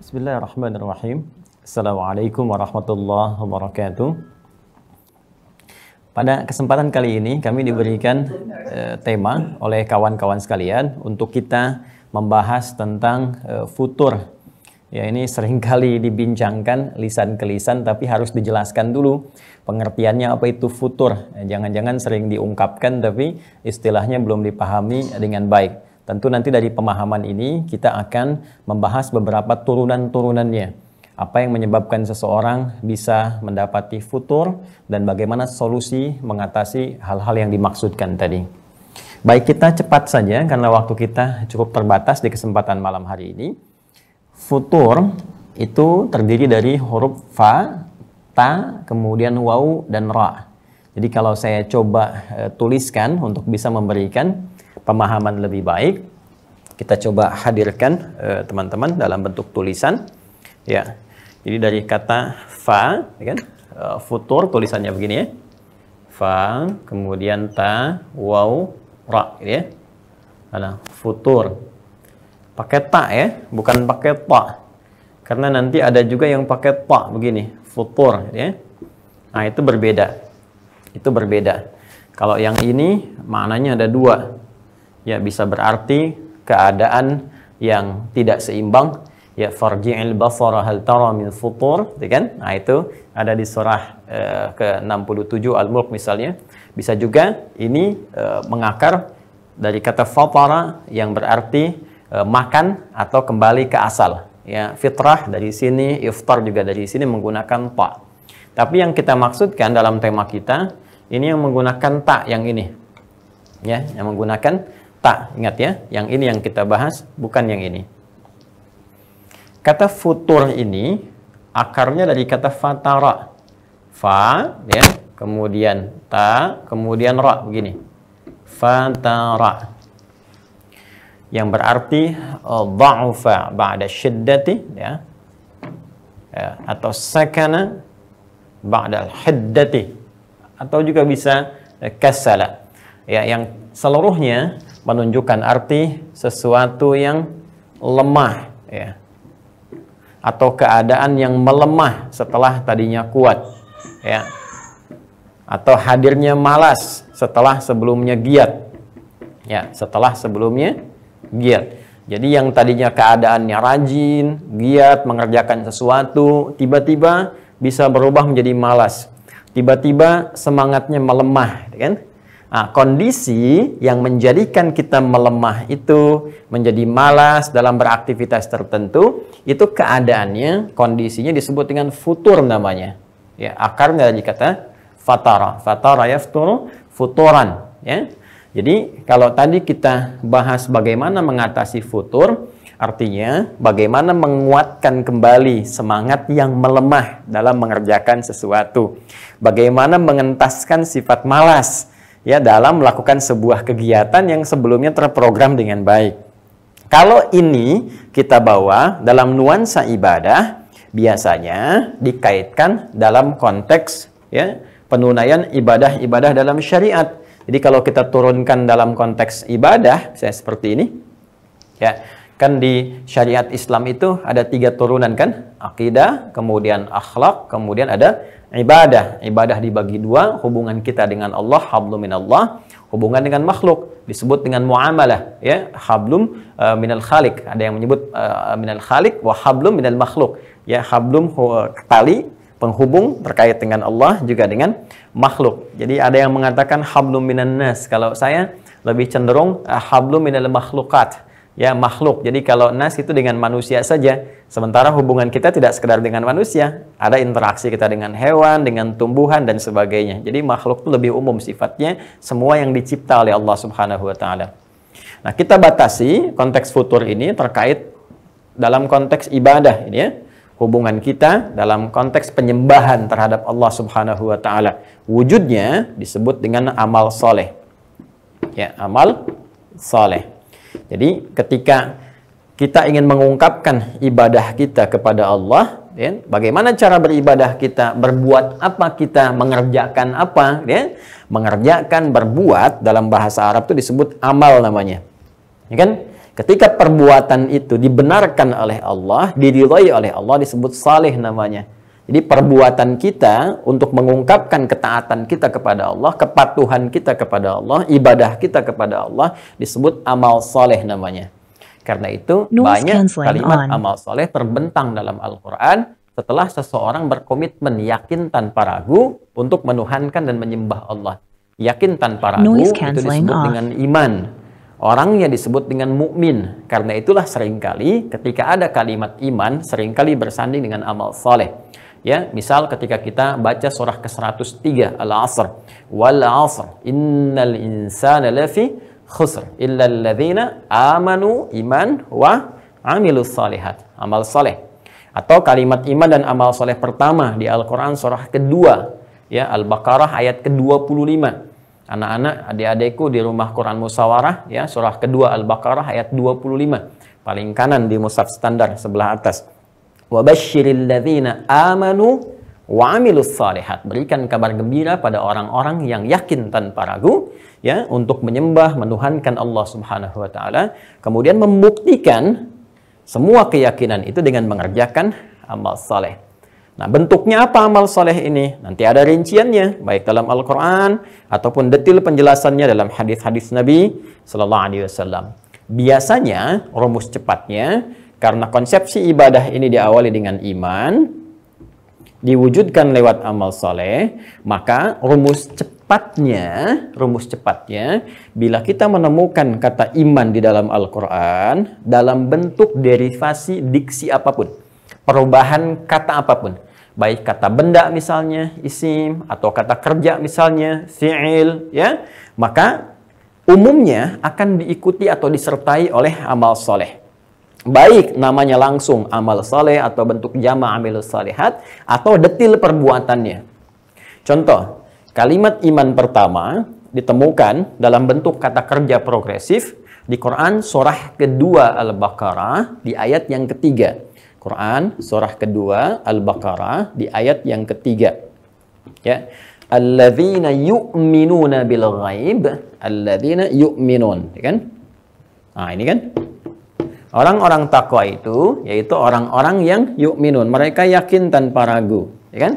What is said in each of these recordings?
Bismillahirrahmanirrahim. Assalamualaikum warahmatullahi wabarakatuh. Pada kesempatan kali ini kami diberikan uh, tema oleh kawan-kawan sekalian untuk kita membahas tentang uh, futur. Ya ini seringkali dibincangkan lisan ke lisan tapi harus dijelaskan dulu pengertiannya apa itu futur. Jangan-jangan sering diungkapkan tapi istilahnya belum dipahami dengan baik. Tentu nanti dari pemahaman ini kita akan membahas beberapa turunan-turunannya. Apa yang menyebabkan seseorang bisa mendapati futur dan bagaimana solusi mengatasi hal-hal yang dimaksudkan tadi. Baik kita cepat saja karena waktu kita cukup terbatas di kesempatan malam hari ini. Futur itu terdiri dari huruf fa, ta, kemudian wau dan ra. Jadi kalau saya coba e, tuliskan untuk bisa memberikan pemahaman lebih baik, kita coba hadirkan eh, teman-teman uh, dalam bentuk tulisan. Ya, jadi dari kata fa, ya kan? uh, futur tulisannya begini ya. Fa, kemudian ta, waw, ra, gitu ya. Ada futur. Pakai ta ya, bukan pakai ta. Karena nanti ada juga yang pakai ta begini, futur, gitu ya. Nah, itu berbeda. Itu berbeda. Kalau yang ini maknanya ada dua ya bisa berarti keadaan yang tidak seimbang ya farji'il basara hal tara min futur gitu kan nah itu ada di surah uh, ke-67 Al-Mulk misalnya bisa juga ini uh, mengakar dari kata fatara yang berarti uh, makan atau kembali ke asal ya fitrah dari sini iftar juga dari sini menggunakan ta tapi yang kita maksudkan dalam tema kita ini yang menggunakan tak yang ini ya yang menggunakan ta. Ingat ya, yang ini yang kita bahas, bukan yang ini. Kata futur ini akarnya dari kata fatara. Fa, ya, kemudian ta, kemudian ra begini. Fatara. Yang berarti dha'ufa ba'da syiddati ya. ya atau sakana ba'da hiddati atau juga bisa eh, kasala. Ya, yang seluruhnya menunjukkan arti sesuatu yang lemah ya atau keadaan yang melemah setelah tadinya kuat ya atau hadirnya malas setelah sebelumnya giat ya setelah sebelumnya giat jadi yang tadinya keadaannya rajin giat mengerjakan sesuatu tiba-tiba bisa berubah menjadi malas tiba-tiba semangatnya melemah kan Nah, kondisi yang menjadikan kita melemah itu menjadi malas dalam beraktivitas tertentu, itu keadaannya, kondisinya disebut dengan futur namanya. Ya, akarnya dari kata fatara. Fatara ya futur, futuran. Ya. Jadi kalau tadi kita bahas bagaimana mengatasi futur, artinya bagaimana menguatkan kembali semangat yang melemah dalam mengerjakan sesuatu. Bagaimana mengentaskan sifat malas ya dalam melakukan sebuah kegiatan yang sebelumnya terprogram dengan baik. Kalau ini kita bawa dalam nuansa ibadah, biasanya dikaitkan dalam konteks ya penunaian ibadah-ibadah dalam syariat. Jadi kalau kita turunkan dalam konteks ibadah, saya seperti ini, ya Kan di syariat Islam itu ada tiga turunan kan? Akidah, kemudian akhlak, kemudian ada ibadah. Ibadah dibagi dua, hubungan kita dengan Allah, hablum Allah hubungan dengan makhluk disebut dengan muamalah ya, hablum uh, minal khalik. Ada yang menyebut uh, minal khalik wa hablum minal makhluk. Ya, hablum uh, tali penghubung terkait dengan Allah juga dengan makhluk. Jadi ada yang mengatakan hablum minan nas. Kalau saya lebih cenderung uh, hablum minal makhlukat ya makhluk. Jadi kalau nas itu dengan manusia saja, sementara hubungan kita tidak sekedar dengan manusia, ada interaksi kita dengan hewan, dengan tumbuhan dan sebagainya. Jadi makhluk itu lebih umum sifatnya, semua yang dicipta oleh Allah Subhanahu wa taala. Nah, kita batasi konteks futur ini terkait dalam konteks ibadah ini ya. Hubungan kita dalam konteks penyembahan terhadap Allah Subhanahu wa taala. Wujudnya disebut dengan amal soleh. Ya, amal soleh. Jadi ketika kita ingin mengungkapkan ibadah kita kepada Allah, ya, bagaimana cara beribadah kita, berbuat apa kita, mengerjakan apa, ya, mengerjakan, berbuat dalam bahasa Arab itu disebut amal namanya, ya kan? Ketika perbuatan itu dibenarkan oleh Allah, diridhoi oleh Allah disebut salih namanya. Jadi perbuatan kita untuk mengungkapkan ketaatan kita kepada Allah, kepatuhan kita kepada Allah, ibadah kita kepada Allah disebut amal soleh namanya. Karena itu Noise banyak kalimat on. amal soleh terbentang dalam Al-Quran setelah seseorang berkomitmen yakin tanpa ragu untuk menuhankan dan menyembah Allah. Yakin tanpa ragu itu disebut off. dengan iman. Orang yang disebut dengan mukmin. Karena itulah seringkali ketika ada kalimat iman, seringkali bersanding dengan amal soleh ya misal ketika kita baca surah ke-103 Al-Asr wal 'asr innal insana lafi khusr illa alladzina amanu iman wa amilus salihat amal saleh. atau kalimat iman dan amal saleh pertama di Al-Quran surah kedua ya Al-Baqarah ayat ke-25 anak-anak adik-adikku di rumah Quran Musawarah ya surah kedua Al-Baqarah ayat 25 paling kanan di mushaf standar sebelah atas Wabashiril ladzina amanu wa salihat. Berikan kabar gembira pada orang-orang yang yakin tanpa ragu ya untuk menyembah menuhankan Allah Subhanahu wa taala, kemudian membuktikan semua keyakinan itu dengan mengerjakan amal saleh. Nah, bentuknya apa amal saleh ini? Nanti ada rinciannya, baik dalam Al-Quran ataupun detil penjelasannya dalam hadis-hadis Nabi Sallallahu Alaihi Wasallam. Biasanya, rumus cepatnya, karena konsepsi ibadah ini diawali dengan iman, diwujudkan lewat amal soleh, maka rumus cepatnya, rumus cepatnya, bila kita menemukan kata iman di dalam Al-Quran, dalam bentuk derivasi diksi apapun, perubahan kata apapun, baik kata benda misalnya, isim, atau kata kerja misalnya, fi'il, ya, maka umumnya akan diikuti atau disertai oleh amal soleh baik namanya langsung amal saleh atau bentuk jama amil salehat atau detil perbuatannya. Contoh, kalimat iman pertama ditemukan dalam bentuk kata kerja progresif di Quran surah kedua Al-Baqarah di ayat yang ketiga. Quran surah kedua Al-Baqarah di ayat yang ketiga. Ya. Alladzina yu'minuna bil ghaib, alladzina yu'minun, ya kan? Nah, ini kan Orang-orang takwa itu yaitu orang-orang yang yuk yukminun, mereka yakin tanpa ragu, ya kan?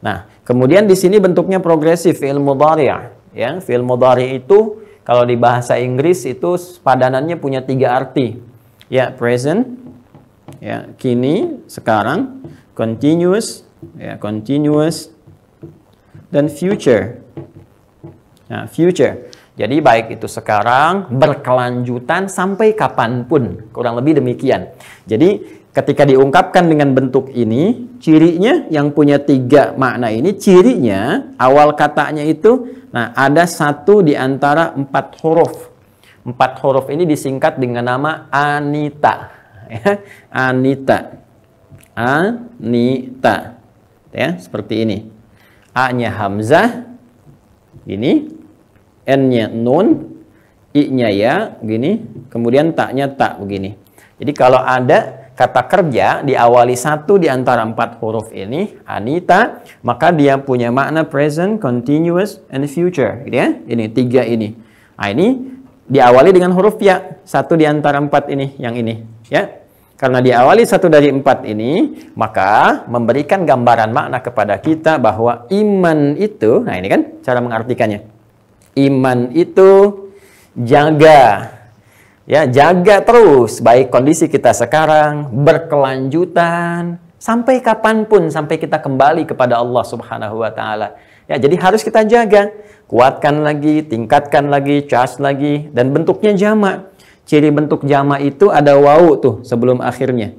Nah, kemudian di sini bentuknya progresif fi'il mudhari' ya. Fi'il mudhari itu kalau di bahasa Inggris itu padanannya punya tiga arti. Ya, present, ya, kini, sekarang, continuous, ya, continuous dan future. Nah, future. Jadi baik itu sekarang berkelanjutan sampai kapanpun kurang lebih demikian. Jadi ketika diungkapkan dengan bentuk ini cirinya yang punya tiga makna ini cirinya awal katanya itu nah ada satu di antara empat huruf. Empat huruf ini disingkat dengan nama Anita. Ya, Anita. Anita. Ya, seperti ini. A-nya Hamzah. Ini N-nya nun, I-nya ya, gini. kemudian tak-nya tak, begini. Jadi kalau ada kata kerja diawali satu di antara empat huruf ini, Anita, maka dia punya makna present, continuous, and future. Gitu ya? Ini, tiga ini. Nah, ini diawali dengan huruf ya, satu di antara empat ini, yang ini. Ya, karena diawali satu dari empat ini, maka memberikan gambaran makna kepada kita bahwa iman itu, nah ini kan cara mengartikannya. Iman itu jaga ya jaga terus baik kondisi kita sekarang berkelanjutan sampai kapanpun sampai kita kembali kepada Allah Subhanahu wa taala. Ya, jadi harus kita jaga, kuatkan lagi, tingkatkan lagi, charge lagi dan bentuknya jama Ciri bentuk jama itu ada wau tuh sebelum akhirnya.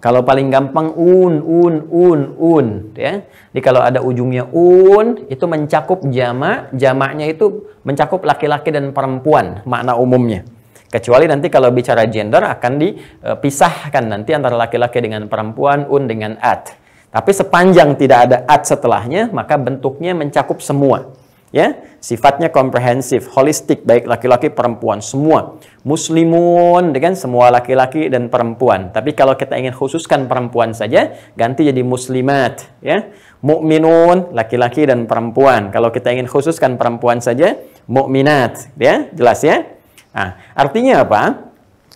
Kalau paling gampang un, un, un, un. Ya. Jadi kalau ada ujungnya un, itu mencakup jamak. Jamaknya itu mencakup laki-laki dan perempuan, makna umumnya. Kecuali nanti kalau bicara gender akan dipisahkan nanti antara laki-laki dengan perempuan, un dengan at. Tapi sepanjang tidak ada at setelahnya, maka bentuknya mencakup semua ya sifatnya komprehensif holistik baik laki-laki perempuan semua muslimun dengan semua laki-laki dan perempuan tapi kalau kita ingin khususkan perempuan saja ganti jadi muslimat ya mukminun laki-laki dan perempuan kalau kita ingin khususkan perempuan saja mukminat ya jelas ya nah, artinya apa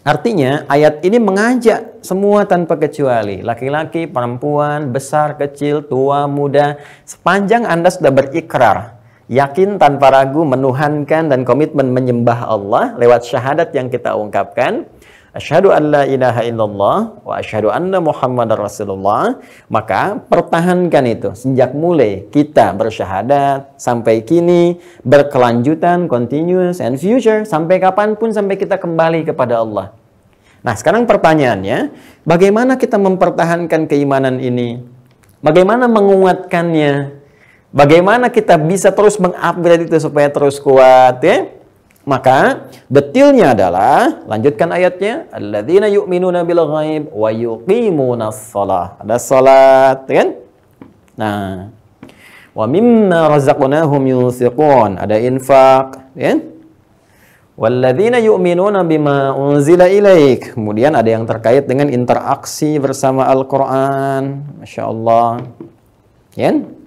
Artinya ayat ini mengajak semua tanpa kecuali laki-laki, perempuan, besar, kecil, tua, muda sepanjang Anda sudah berikrar yakin tanpa ragu menuhankan dan komitmen menyembah Allah lewat syahadat yang kita ungkapkan asyhadu an la ilaha illallah wa asyhadu anna muhammadar rasulullah maka pertahankan itu sejak mulai kita bersyahadat sampai kini berkelanjutan continuous and future sampai kapanpun sampai kita kembali kepada Allah nah sekarang pertanyaannya bagaimana kita mempertahankan keimanan ini bagaimana menguatkannya Bagaimana kita bisa terus mengupgrade itu supaya terus kuat ya? Maka detilnya adalah lanjutkan ayatnya alladzina yu'minuna bil ghaib wa yuqimuna shalah. Ada salat ya kan? Nah, wa mimma razaqnahum yunfiqun. Ada infak ya kan? Walladzina yu'minuna bima unzila ilaik. Kemudian ada yang terkait dengan interaksi bersama Al-Qur'an. Masya Allah. Ya kan?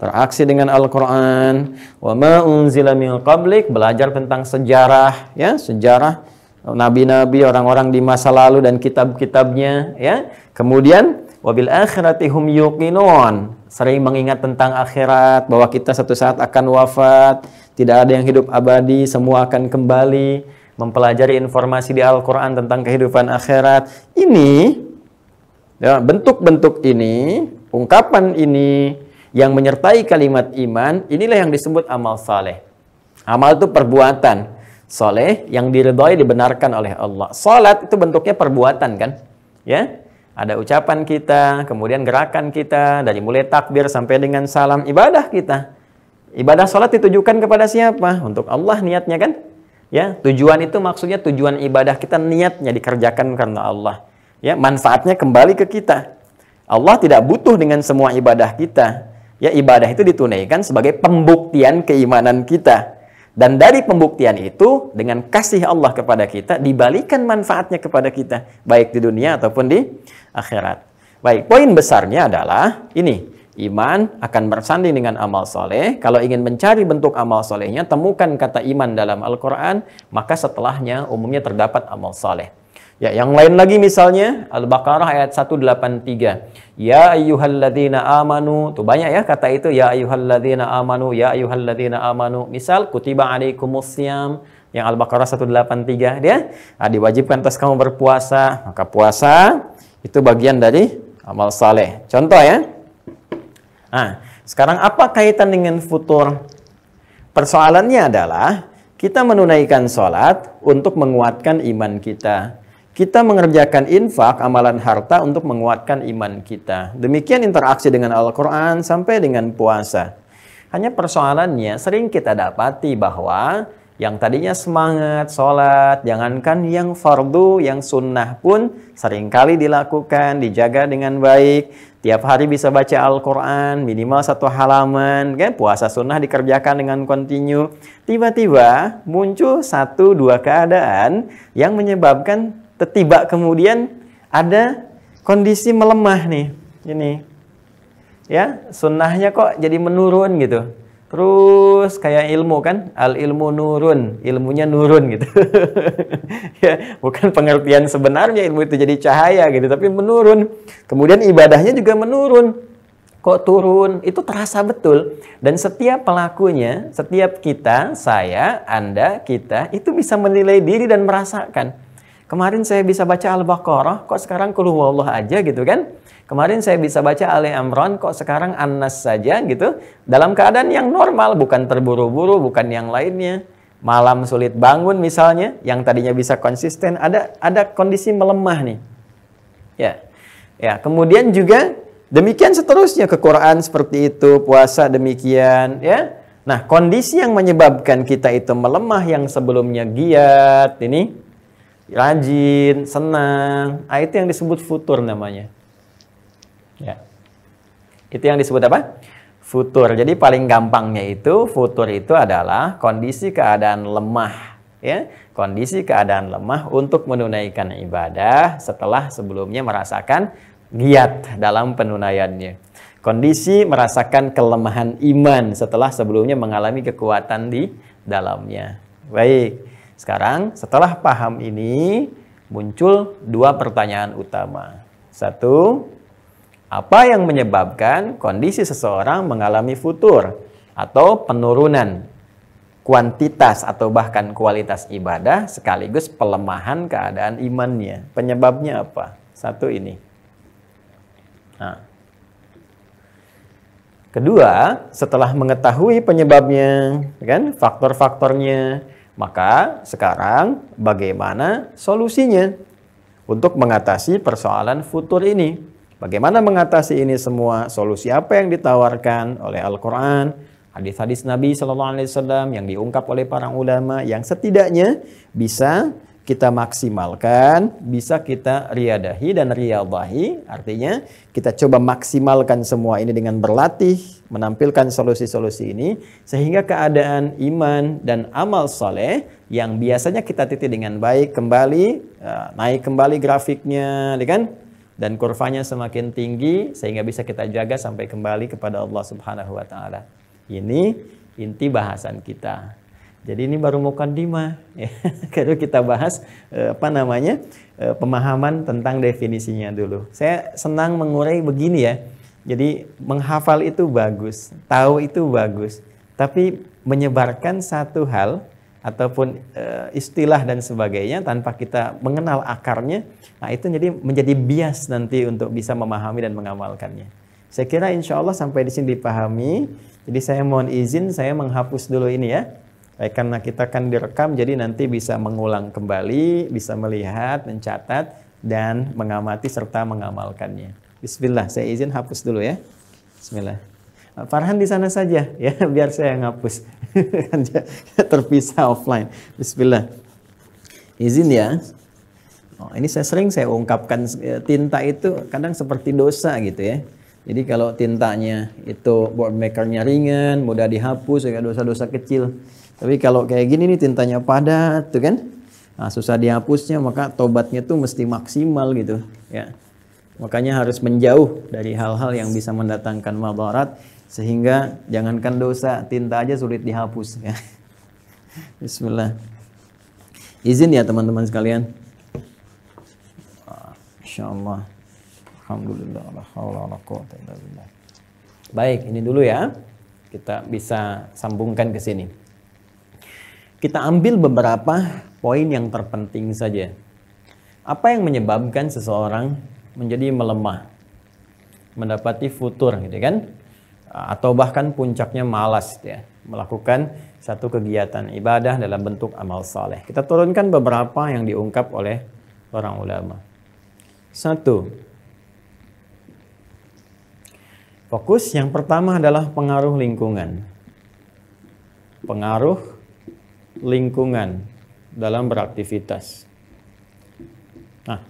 beraksi dengan Al-Qur'an, wa ma unzila min qablik, belajar tentang sejarah ya, sejarah nabi-nabi, orang-orang di masa lalu dan kitab-kitabnya ya. Kemudian wabil akhirati hum yuqinun, sering mengingat tentang akhirat bahwa kita satu saat akan wafat, tidak ada yang hidup abadi, semua akan kembali mempelajari informasi di Al-Quran tentang kehidupan akhirat. Ini, ya, bentuk-bentuk ya, ini, ungkapan ini, yang menyertai kalimat iman, inilah yang disebut amal saleh. Amal itu perbuatan saleh yang diridhoi dibenarkan oleh Allah. Salat itu bentuknya perbuatan kan? Ya. Ada ucapan kita, kemudian gerakan kita dari mulai takbir sampai dengan salam ibadah kita. Ibadah salat ditujukan kepada siapa? Untuk Allah niatnya kan? Ya, tujuan itu maksudnya tujuan ibadah kita niatnya dikerjakan karena Allah. Ya, manfaatnya kembali ke kita. Allah tidak butuh dengan semua ibadah kita, Ya ibadah itu ditunaikan sebagai pembuktian keimanan kita. Dan dari pembuktian itu dengan kasih Allah kepada kita dibalikan manfaatnya kepada kita baik di dunia ataupun di akhirat. Baik, poin besarnya adalah ini. Iman akan bersanding dengan amal soleh. Kalau ingin mencari bentuk amal solehnya, temukan kata iman dalam Al-Quran, maka setelahnya umumnya terdapat amal soleh. Ya, yang lain lagi misalnya Al-Baqarah ayat 183. Ya ayyuhalladzina amanu. Tuh banyak ya kata itu ya ayyuhalladzina amanu, ya ayyuhalladzina amanu. Misal kutiba alaikumusiyam yang Al-Baqarah 183 dia nah, diwajibkan atas kamu berpuasa. Maka puasa itu bagian dari amal saleh. Contoh ya. Nah, sekarang apa kaitan dengan futur? Persoalannya adalah kita menunaikan sholat untuk menguatkan iman kita kita mengerjakan infak, amalan harta untuk menguatkan iman kita. Demikian interaksi dengan Al-Quran sampai dengan puasa. Hanya persoalannya sering kita dapati bahwa yang tadinya semangat, sholat, jangankan yang fardu, yang sunnah pun seringkali dilakukan, dijaga dengan baik. Tiap hari bisa baca Al-Quran, minimal satu halaman. Kan? Puasa sunnah dikerjakan dengan kontinu. Tiba-tiba muncul satu dua keadaan yang menyebabkan Tiba kemudian ada kondisi melemah nih, ini. Ya, sunnahnya kok jadi menurun gitu. Terus kayak ilmu kan, al ilmu nurun, ilmunya nurun gitu. ya, bukan pengertian sebenarnya ilmu itu jadi cahaya gitu, tapi menurun. Kemudian ibadahnya juga menurun. Kok turun? Itu terasa betul. Dan setiap pelakunya, setiap kita, saya, Anda, kita, itu bisa menilai diri dan merasakan Kemarin saya bisa baca Al-Baqarah, kok sekarang kul aja gitu kan? Kemarin saya bisa baca Ali Imran, kok sekarang Anas saja gitu? Dalam keadaan yang normal, bukan terburu-buru, bukan yang lainnya. Malam sulit bangun misalnya, yang tadinya bisa konsisten, ada ada kondisi melemah nih. Ya. Ya, kemudian juga demikian seterusnya ke Quran seperti itu, puasa demikian, ya. Nah, kondisi yang menyebabkan kita itu melemah yang sebelumnya giat ini rajin, senang. Nah, itu yang disebut futur namanya. Ya. Itu yang disebut apa? Futur. Jadi paling gampangnya itu futur itu adalah kondisi keadaan lemah, ya. Kondisi keadaan lemah untuk menunaikan ibadah setelah sebelumnya merasakan giat dalam penunaiannya. Kondisi merasakan kelemahan iman setelah sebelumnya mengalami kekuatan di dalamnya. Baik. Sekarang setelah paham ini muncul dua pertanyaan utama. Satu, apa yang menyebabkan kondisi seseorang mengalami futur atau penurunan kuantitas atau bahkan kualitas ibadah sekaligus pelemahan keadaan imannya. Penyebabnya apa? Satu ini. Nah. Kedua, setelah mengetahui penyebabnya, kan faktor-faktornya, maka sekarang bagaimana solusinya untuk mengatasi persoalan futur ini? Bagaimana mengatasi ini semua? Solusi apa yang ditawarkan oleh Al-Qur'an, hadis-hadis Nabi SAW yang diungkap oleh para ulama yang setidaknya bisa kita maksimalkan, bisa kita riadahi dan riadahi. artinya kita coba maksimalkan semua ini dengan berlatih, menampilkan solusi-solusi ini, sehingga keadaan iman dan amal soleh yang biasanya kita titik dengan baik kembali, eh, naik kembali grafiknya, ya kan? dan kurvanya semakin tinggi sehingga bisa kita jaga sampai kembali kepada Allah Subhanahu wa taala. Ini inti bahasan kita. Jadi ini baru mukadimah. Ya, kalau kita bahas eh, apa namanya eh, pemahaman tentang definisinya dulu. Saya senang mengurai begini ya. Jadi menghafal itu bagus, tahu itu bagus, tapi menyebarkan satu hal ataupun eh, istilah dan sebagainya tanpa kita mengenal akarnya, nah itu jadi menjadi bias nanti untuk bisa memahami dan mengamalkannya. Saya kira insya Allah sampai di sini dipahami. Jadi saya mohon izin saya menghapus dulu ini ya. Baik karena kita akan direkam jadi nanti bisa mengulang kembali, bisa melihat, mencatat dan mengamati serta mengamalkannya. Bismillah, saya izin hapus dulu ya. Bismillah. Eh, Farhan di sana saja ya biar saya yang hapus. terpisah offline Bismillah izin ya oh, ini saya sering saya ungkapkan eh, tinta itu kadang seperti dosa gitu ya jadi kalau tintanya itu board makernya ringan mudah dihapus ya dosa-dosa kecil tapi kalau kayak gini nih tintanya padat tuh kan. Nah, susah dihapusnya maka tobatnya tuh mesti maksimal gitu ya. Makanya harus menjauh dari hal-hal yang bisa mendatangkan madarat sehingga jangankan dosa, tinta aja sulit dihapus ya. Bismillah. Izin ya teman-teman sekalian. Ah, Insyaallah. Alhamdulillah Baik, ini dulu ya. Kita bisa sambungkan ke sini. Kita ambil beberapa poin yang terpenting saja. Apa yang menyebabkan seseorang menjadi melemah? Mendapati futur gitu kan? Atau bahkan puncaknya malas ya, melakukan satu kegiatan ibadah dalam bentuk amal saleh. Kita turunkan beberapa yang diungkap oleh orang ulama. Satu, fokus yang pertama adalah pengaruh lingkungan. Pengaruh lingkungan dalam beraktivitas. Nah,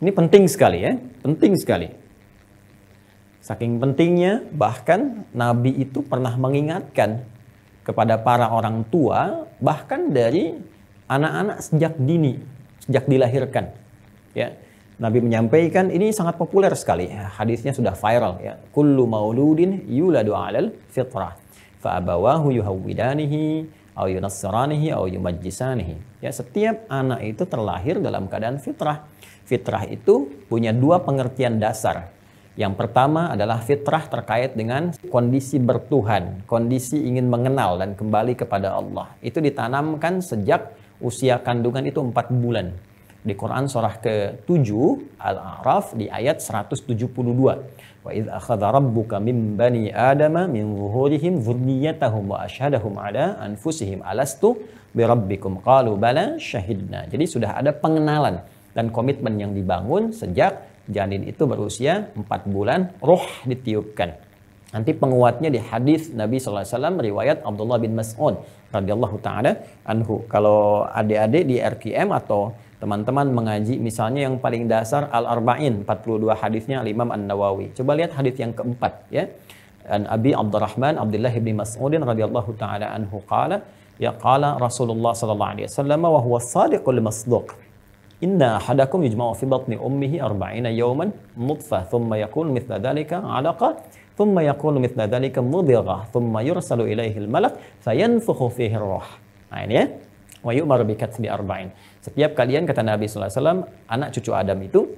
ini penting sekali ya, penting sekali. Saking pentingnya, bahkan Nabi itu pernah mengingatkan kepada para orang tua, bahkan dari anak-anak sejak dini, sejak dilahirkan. Ya, Nabi menyampaikan ini sangat populer sekali. Hadisnya sudah viral ya. Kullu mauludin yuladu 'alal fitrah fa abawahu yuhawwidanihi au au yumajjisanihi. Ya, setiap anak itu terlahir dalam keadaan fitrah. Fitrah itu punya dua pengertian dasar. Yang pertama adalah fitrah terkait dengan kondisi bertuhan, kondisi ingin mengenal dan kembali kepada Allah. Itu ditanamkan sejak usia kandungan itu empat bulan. Di Quran surah ke-7 Al-A'raf di ayat 172. Wa idh akhadha rabbuka min bani adama min zuhurihim dzurriyyatahum wa asyhadahum ala anfusihim alastu birabbikum qalu bala syahidna. Jadi sudah ada pengenalan dan komitmen yang dibangun sejak janin itu berusia 4 bulan roh ditiupkan. Nanti penguatnya di hadis Nabi SAW riwayat Abdullah bin Mas'ud radhiyallahu taala anhu. Kalau adik-adik di RQM atau teman-teman mengaji misalnya yang paling dasar Al-Arba'in 42 hadisnya Imam An-Nawawi. Coba lihat hadis yang keempat ya. An Abi Abdurrahman Abdullah bin Mas'udin radhiyallahu taala anhu qala ya qala Rasulullah sallallahu alaihi wasallam wa huwa sadiqul masduq. Inna hadakum yujma'u fi batni ummihi 40 yawman mudfa thumma yakun mithla dhalika 'alaqa thumma yakun mithla dhalika mudghah thumma yursalu ilaihi al-malak fayanfukhu fihi ar-ruh. Nah ya. Wa yu'mar bi katbi arba'in. Setiap kalian kata Nabi SAW, anak cucu Adam itu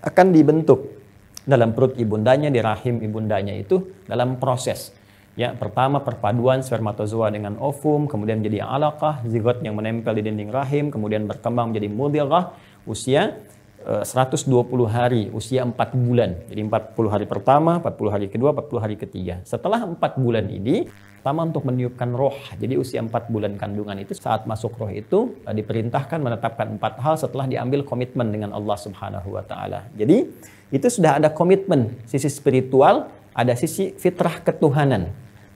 akan dibentuk dalam perut ibundanya, di rahim ibundanya itu dalam proses. Ya, pertama perpaduan spermatozoa dengan ovum, kemudian menjadi alaqah, zigot yang menempel di dinding rahim, kemudian berkembang menjadi mudilah usia 120 eh, hari, usia 4 bulan. Jadi 40 hari pertama, 40 hari kedua, 40 hari ketiga. Setelah 4 bulan ini, pertama untuk meniupkan roh. Jadi usia 4 bulan kandungan itu saat masuk roh itu eh, diperintahkan menetapkan empat hal setelah diambil komitmen dengan Allah Subhanahu wa taala. Jadi itu sudah ada komitmen sisi spiritual, ada sisi fitrah ketuhanan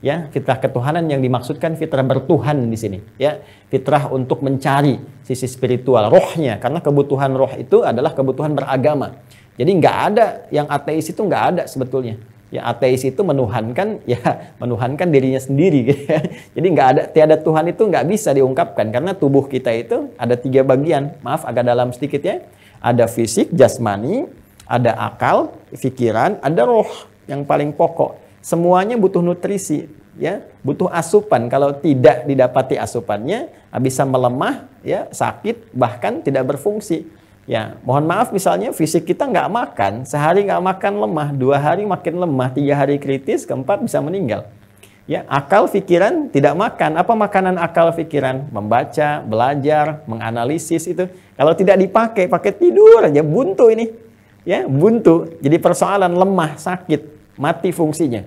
ya fitrah ketuhanan yang dimaksudkan fitrah bertuhan di sini ya fitrah untuk mencari sisi spiritual rohnya karena kebutuhan roh itu adalah kebutuhan beragama jadi nggak ada yang ateis itu nggak ada sebetulnya ya ateis itu menuhankan ya menuhankan dirinya sendiri gitu jadi nggak ada tiada Tuhan itu nggak bisa diungkapkan karena tubuh kita itu ada tiga bagian maaf agak dalam sedikit ya ada fisik jasmani ada akal pikiran ada roh yang paling pokok Semuanya butuh nutrisi, ya, butuh asupan. Kalau tidak didapati asupannya, bisa melemah, ya, sakit, bahkan tidak berfungsi. Ya, mohon maaf misalnya fisik kita nggak makan, sehari nggak makan lemah, dua hari makin lemah, tiga hari kritis, keempat bisa meninggal. Ya, akal pikiran tidak makan. Apa makanan akal pikiran? Membaca, belajar, menganalisis itu. Kalau tidak dipakai, pakai tidur aja buntu ini. Ya, buntu. Jadi persoalan lemah, sakit mati fungsinya.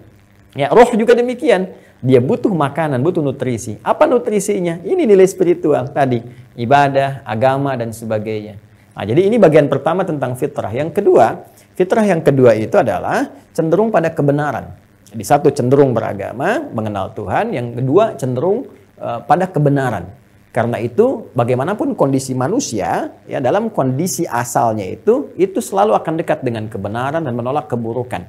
Ya, roh juga demikian. Dia butuh makanan, butuh nutrisi. Apa nutrisinya? Ini nilai spiritual tadi, ibadah, agama dan sebagainya. Nah, jadi ini bagian pertama tentang fitrah. Yang kedua, fitrah yang kedua itu adalah cenderung pada kebenaran. Di satu cenderung beragama, mengenal Tuhan, yang kedua cenderung uh, pada kebenaran. Karena itu bagaimanapun kondisi manusia ya dalam kondisi asalnya itu itu selalu akan dekat dengan kebenaran dan menolak keburukan.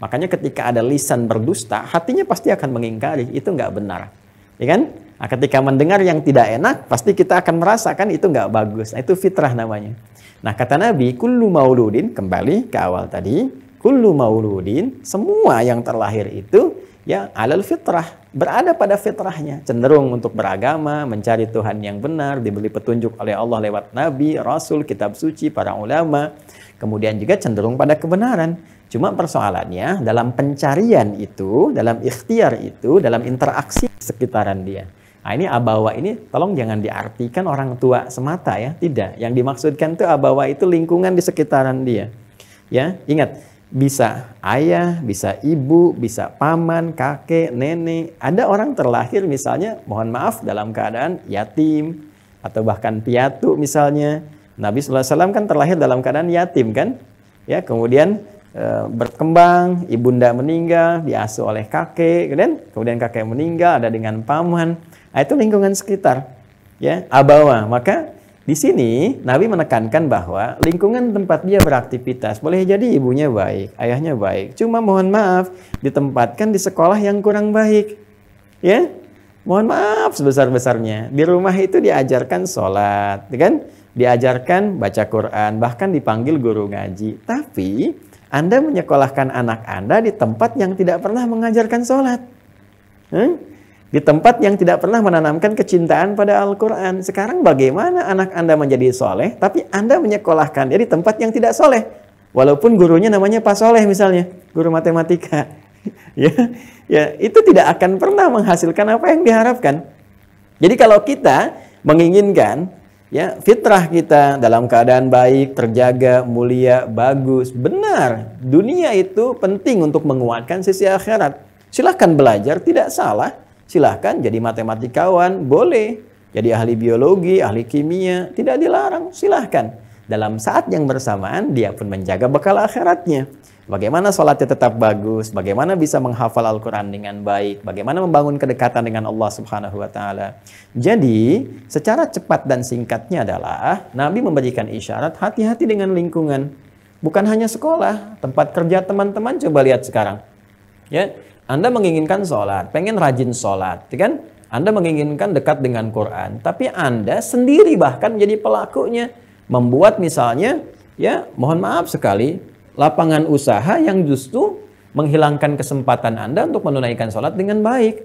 Makanya ketika ada lisan berdusta, hatinya pasti akan mengingkari. Itu nggak benar. Ya kan? Nah, ketika mendengar yang tidak enak, pasti kita akan merasakan itu nggak bagus. Nah, itu fitrah namanya. Nah, kata Nabi, kullu mauludin, kembali ke awal tadi, kullu mauludin, semua yang terlahir itu ya alal fitrah, berada pada fitrahnya, cenderung untuk beragama, mencari Tuhan yang benar, diberi petunjuk oleh Allah lewat Nabi, Rasul, kitab suci, para ulama, kemudian juga cenderung pada kebenaran. Cuma persoalannya dalam pencarian itu, dalam ikhtiar itu, dalam interaksi sekitaran dia. Nah, ini abawa ini tolong jangan diartikan orang tua semata ya, tidak. Yang dimaksudkan itu abawa itu lingkungan di sekitaran dia. Ya, ingat bisa ayah, bisa ibu, bisa paman, kakek, nenek. Ada orang terlahir misalnya mohon maaf dalam keadaan yatim atau bahkan piatu misalnya. Nabi SAW kan terlahir dalam keadaan yatim kan? Ya, kemudian Eh, berkembang, ibunda meninggal, diasuh oleh kakek, kemudian kemudian kakek meninggal ada dengan paman. Nah, itu lingkungan sekitar, ya abawa. Maka di sini Nabi menekankan bahwa lingkungan tempat dia beraktivitas boleh jadi ibunya baik, ayahnya baik. Cuma mohon maaf ditempatkan di sekolah yang kurang baik, ya. Mohon maaf sebesar-besarnya. Di rumah itu diajarkan sholat, kan? Diajarkan baca Quran, bahkan dipanggil guru ngaji. Tapi anda menyekolahkan anak Anda di tempat yang tidak pernah mengajarkan sholat. Hmm? Di tempat yang tidak pernah menanamkan kecintaan pada Al-Quran. Sekarang bagaimana anak Anda menjadi soleh, tapi Anda menyekolahkan dia di tempat yang tidak soleh. Walaupun gurunya namanya Pak Soleh misalnya, guru matematika. ya, ya itu tidak akan pernah menghasilkan apa yang diharapkan. Jadi kalau kita menginginkan Ya, fitrah kita dalam keadaan baik, terjaga, mulia, bagus. Benar, dunia itu penting untuk menguatkan sisi akhirat. Silahkan belajar, tidak salah. Silahkan jadi matematikawan, boleh. Jadi ahli biologi, ahli kimia, tidak dilarang, silahkan. Dalam saat yang bersamaan, dia pun menjaga bekal akhiratnya. Bagaimana sholatnya tetap bagus, bagaimana bisa menghafal Al-Quran dengan baik, bagaimana membangun kedekatan dengan Allah Subhanahu wa Ta'ala. Jadi, secara cepat dan singkatnya adalah Nabi memberikan isyarat hati-hati dengan lingkungan. Bukan hanya sekolah, tempat kerja teman-teman coba lihat sekarang. Ya, Anda menginginkan sholat, pengen rajin sholat, ya kan? Anda menginginkan dekat dengan Quran, tapi Anda sendiri bahkan menjadi pelakunya. Membuat misalnya, ya mohon maaf sekali, lapangan usaha yang justru menghilangkan kesempatan Anda untuk menunaikan sholat dengan baik.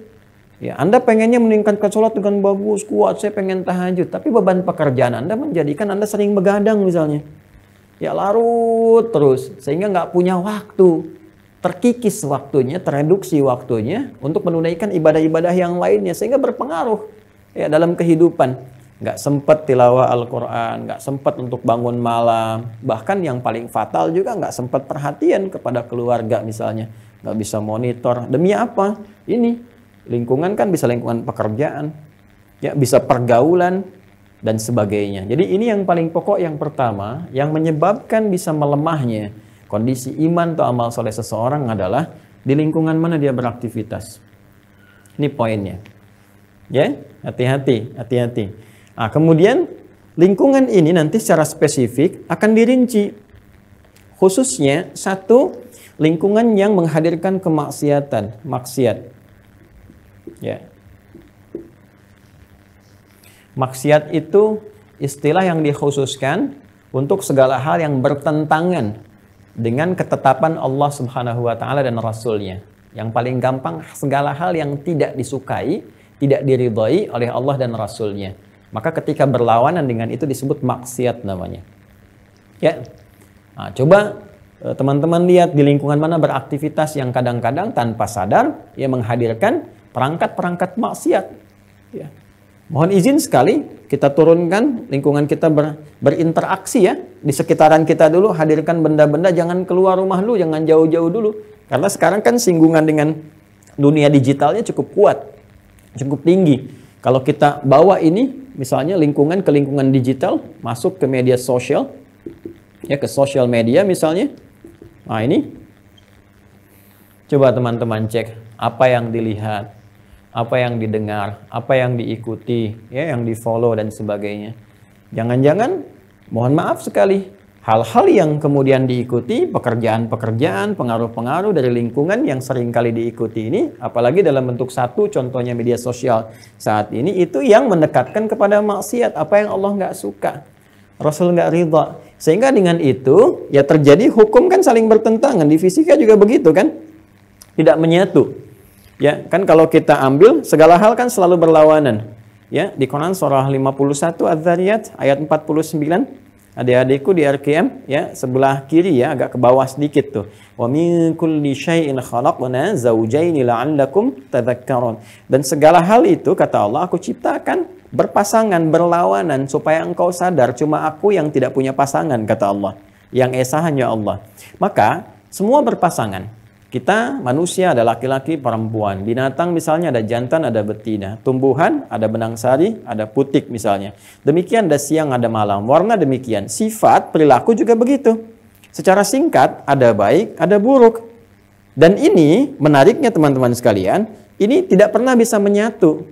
Ya, Anda pengennya meningkatkan sholat dengan bagus, kuat, saya pengen tahajud. Tapi beban pekerjaan Anda menjadikan Anda sering begadang misalnya. Ya larut terus, sehingga nggak punya waktu. Terkikis waktunya, tereduksi waktunya untuk menunaikan ibadah-ibadah yang lainnya. Sehingga berpengaruh ya, dalam kehidupan nggak sempat tilawah Al-Quran, nggak sempat untuk bangun malam, bahkan yang paling fatal juga nggak sempat perhatian kepada keluarga misalnya, nggak bisa monitor. Demi apa? Ini lingkungan kan bisa lingkungan pekerjaan, ya bisa pergaulan dan sebagainya. Jadi ini yang paling pokok yang pertama yang menyebabkan bisa melemahnya kondisi iman atau amal soleh seseorang adalah di lingkungan mana dia beraktivitas. Ini poinnya. Ya, hati-hati, hati-hati. Nah, kemudian lingkungan ini nanti secara spesifik akan dirinci. Khususnya satu lingkungan yang menghadirkan kemaksiatan, maksiat. Ya. Maksiat itu istilah yang dikhususkan untuk segala hal yang bertentangan dengan ketetapan Allah Subhanahu wa taala dan rasulnya. Yang paling gampang segala hal yang tidak disukai, tidak diridhai oleh Allah dan rasulnya. Maka ketika berlawanan dengan itu disebut maksiat namanya. Ya. Nah, coba eh, teman-teman lihat di lingkungan mana beraktivitas yang kadang-kadang tanpa sadar ya menghadirkan perangkat-perangkat maksiat. Ya. Mohon izin sekali kita turunkan lingkungan kita ber, berinteraksi ya di sekitaran kita dulu hadirkan benda-benda jangan keluar rumah dulu jangan jauh-jauh dulu karena sekarang kan singgungan dengan dunia digitalnya cukup kuat cukup tinggi kalau kita bawa ini misalnya lingkungan ke lingkungan digital, masuk ke media sosial, ya ke sosial media misalnya. Nah ini, coba teman-teman cek apa yang dilihat, apa yang didengar, apa yang diikuti, ya yang di follow dan sebagainya. Jangan-jangan, mohon maaf sekali, hal-hal yang kemudian diikuti, pekerjaan-pekerjaan, pengaruh-pengaruh dari lingkungan yang seringkali diikuti ini, apalagi dalam bentuk satu contohnya media sosial saat ini, itu yang mendekatkan kepada maksiat, apa yang Allah nggak suka. Rasul nggak ridha. Sehingga dengan itu, ya terjadi hukum kan saling bertentangan. Di fisika juga begitu kan? Tidak menyatu. Ya, kan kalau kita ambil, segala hal kan selalu berlawanan. Ya, di Quran surah 51 Az-Zariyat ayat 49 adik-adikku di RKM ya sebelah kiri ya agak ke bawah sedikit tuh wa min kulli syai'in khalaqna zaujaini la'allakum tadhakkarun dan segala hal itu kata Allah aku ciptakan berpasangan berlawanan supaya engkau sadar cuma aku yang tidak punya pasangan kata Allah yang esa hanya Allah maka semua berpasangan kita manusia ada laki-laki, perempuan. Binatang misalnya ada jantan, ada betina. Tumbuhan ada benang sari, ada putik misalnya. Demikian ada siang, ada malam. Warna demikian. Sifat, perilaku juga begitu. Secara singkat ada baik, ada buruk. Dan ini menariknya teman-teman sekalian, ini tidak pernah bisa menyatu.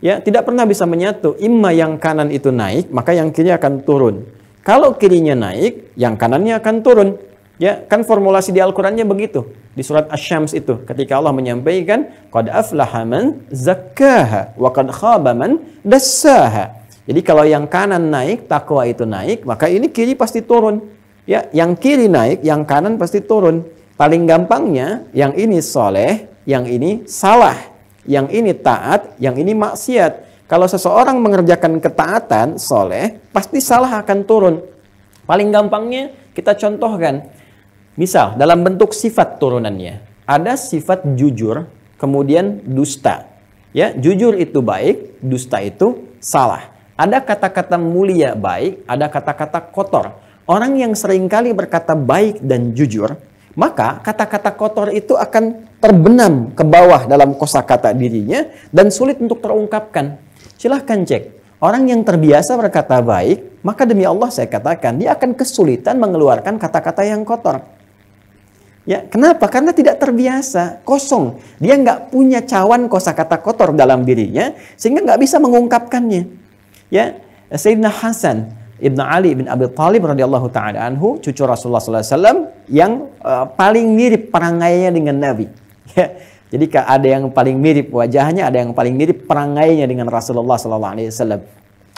Ya, tidak pernah bisa menyatu. Imma yang kanan itu naik, maka yang kiri akan turun. Kalau kirinya naik, yang kanannya akan turun. Ya, kan formulasi di Al-Qur'annya begitu. Di surat Asy-Syams itu ketika Allah menyampaikan qad aflaha man zakkaha wa qad khaba man dassaha. Jadi kalau yang kanan naik, takwa itu naik, maka ini kiri pasti turun. Ya, yang kiri naik, yang kanan pasti turun. Paling gampangnya, yang ini soleh, yang ini salah, yang ini taat, yang ini maksiat. Kalau seseorang mengerjakan ketaatan, soleh, pasti salah akan turun. Paling gampangnya kita contohkan. Misal dalam bentuk sifat turunannya ada sifat jujur kemudian dusta. Ya, jujur itu baik, dusta itu salah. Ada kata-kata mulia baik, ada kata-kata kotor. Orang yang seringkali berkata baik dan jujur, maka kata-kata kotor itu akan terbenam ke bawah dalam kosakata dirinya dan sulit untuk terungkapkan. Silahkan cek. Orang yang terbiasa berkata baik, maka demi Allah saya katakan, dia akan kesulitan mengeluarkan kata-kata yang kotor. Ya, kenapa? Karena tidak terbiasa, kosong. Dia nggak punya cawan kosakata kotor dalam dirinya, sehingga nggak bisa mengungkapkannya. Ya, Sayyidina Hasan Ibn Ali bin Abi Talib radhiyallahu taala anhu, cucu Rasulullah Alaihi Wasallam yang uh, paling mirip perangainya dengan Nabi. Ya, jadi ada yang paling mirip wajahnya, ada yang paling mirip perangainya dengan Rasulullah Alaihi Wasallam.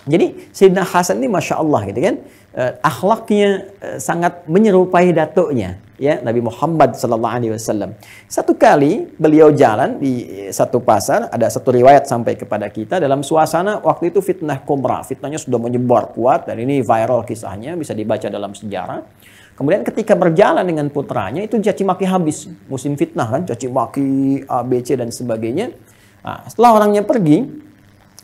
Jadi Sayyidina Hasan ini Masya Allah gitu kan. uh, akhlaknya uh, sangat menyerupai datuknya ya Nabi Muhammad Sallallahu Alaihi Wasallam. Satu kali beliau jalan di eh, satu pasar, ada satu riwayat sampai kepada kita dalam suasana waktu itu fitnah kumra, fitnahnya sudah menyebar kuat dan ini viral kisahnya bisa dibaca dalam sejarah. Kemudian ketika berjalan dengan putranya itu caci maki habis musim fitnah kan, caci maki ABC dan sebagainya. Nah, setelah orangnya pergi,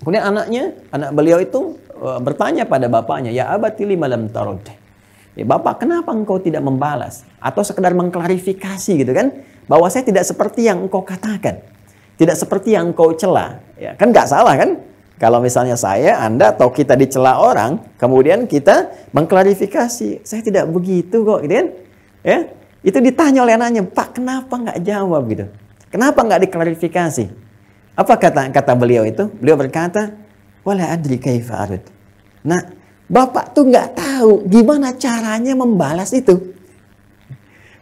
Kemudian anaknya, anak beliau itu e, bertanya pada bapaknya, "Ya abati lima lam tarud?" Ya, Bapak, kenapa engkau tidak membalas? Atau sekedar mengklarifikasi gitu kan? Bahwa saya tidak seperti yang engkau katakan. Tidak seperti yang engkau celah. Ya, kan gak salah kan? Kalau misalnya saya, Anda, atau kita dicela orang, kemudian kita mengklarifikasi. Saya tidak begitu kok, gitu kan? Ya, itu ditanya oleh anaknya, Pak, kenapa nggak jawab gitu? Kenapa nggak diklarifikasi? Apa kata kata beliau itu? Beliau berkata, "Wala adri kaifa arud." Nah, Bapak tuh nggak tahu gimana caranya membalas itu.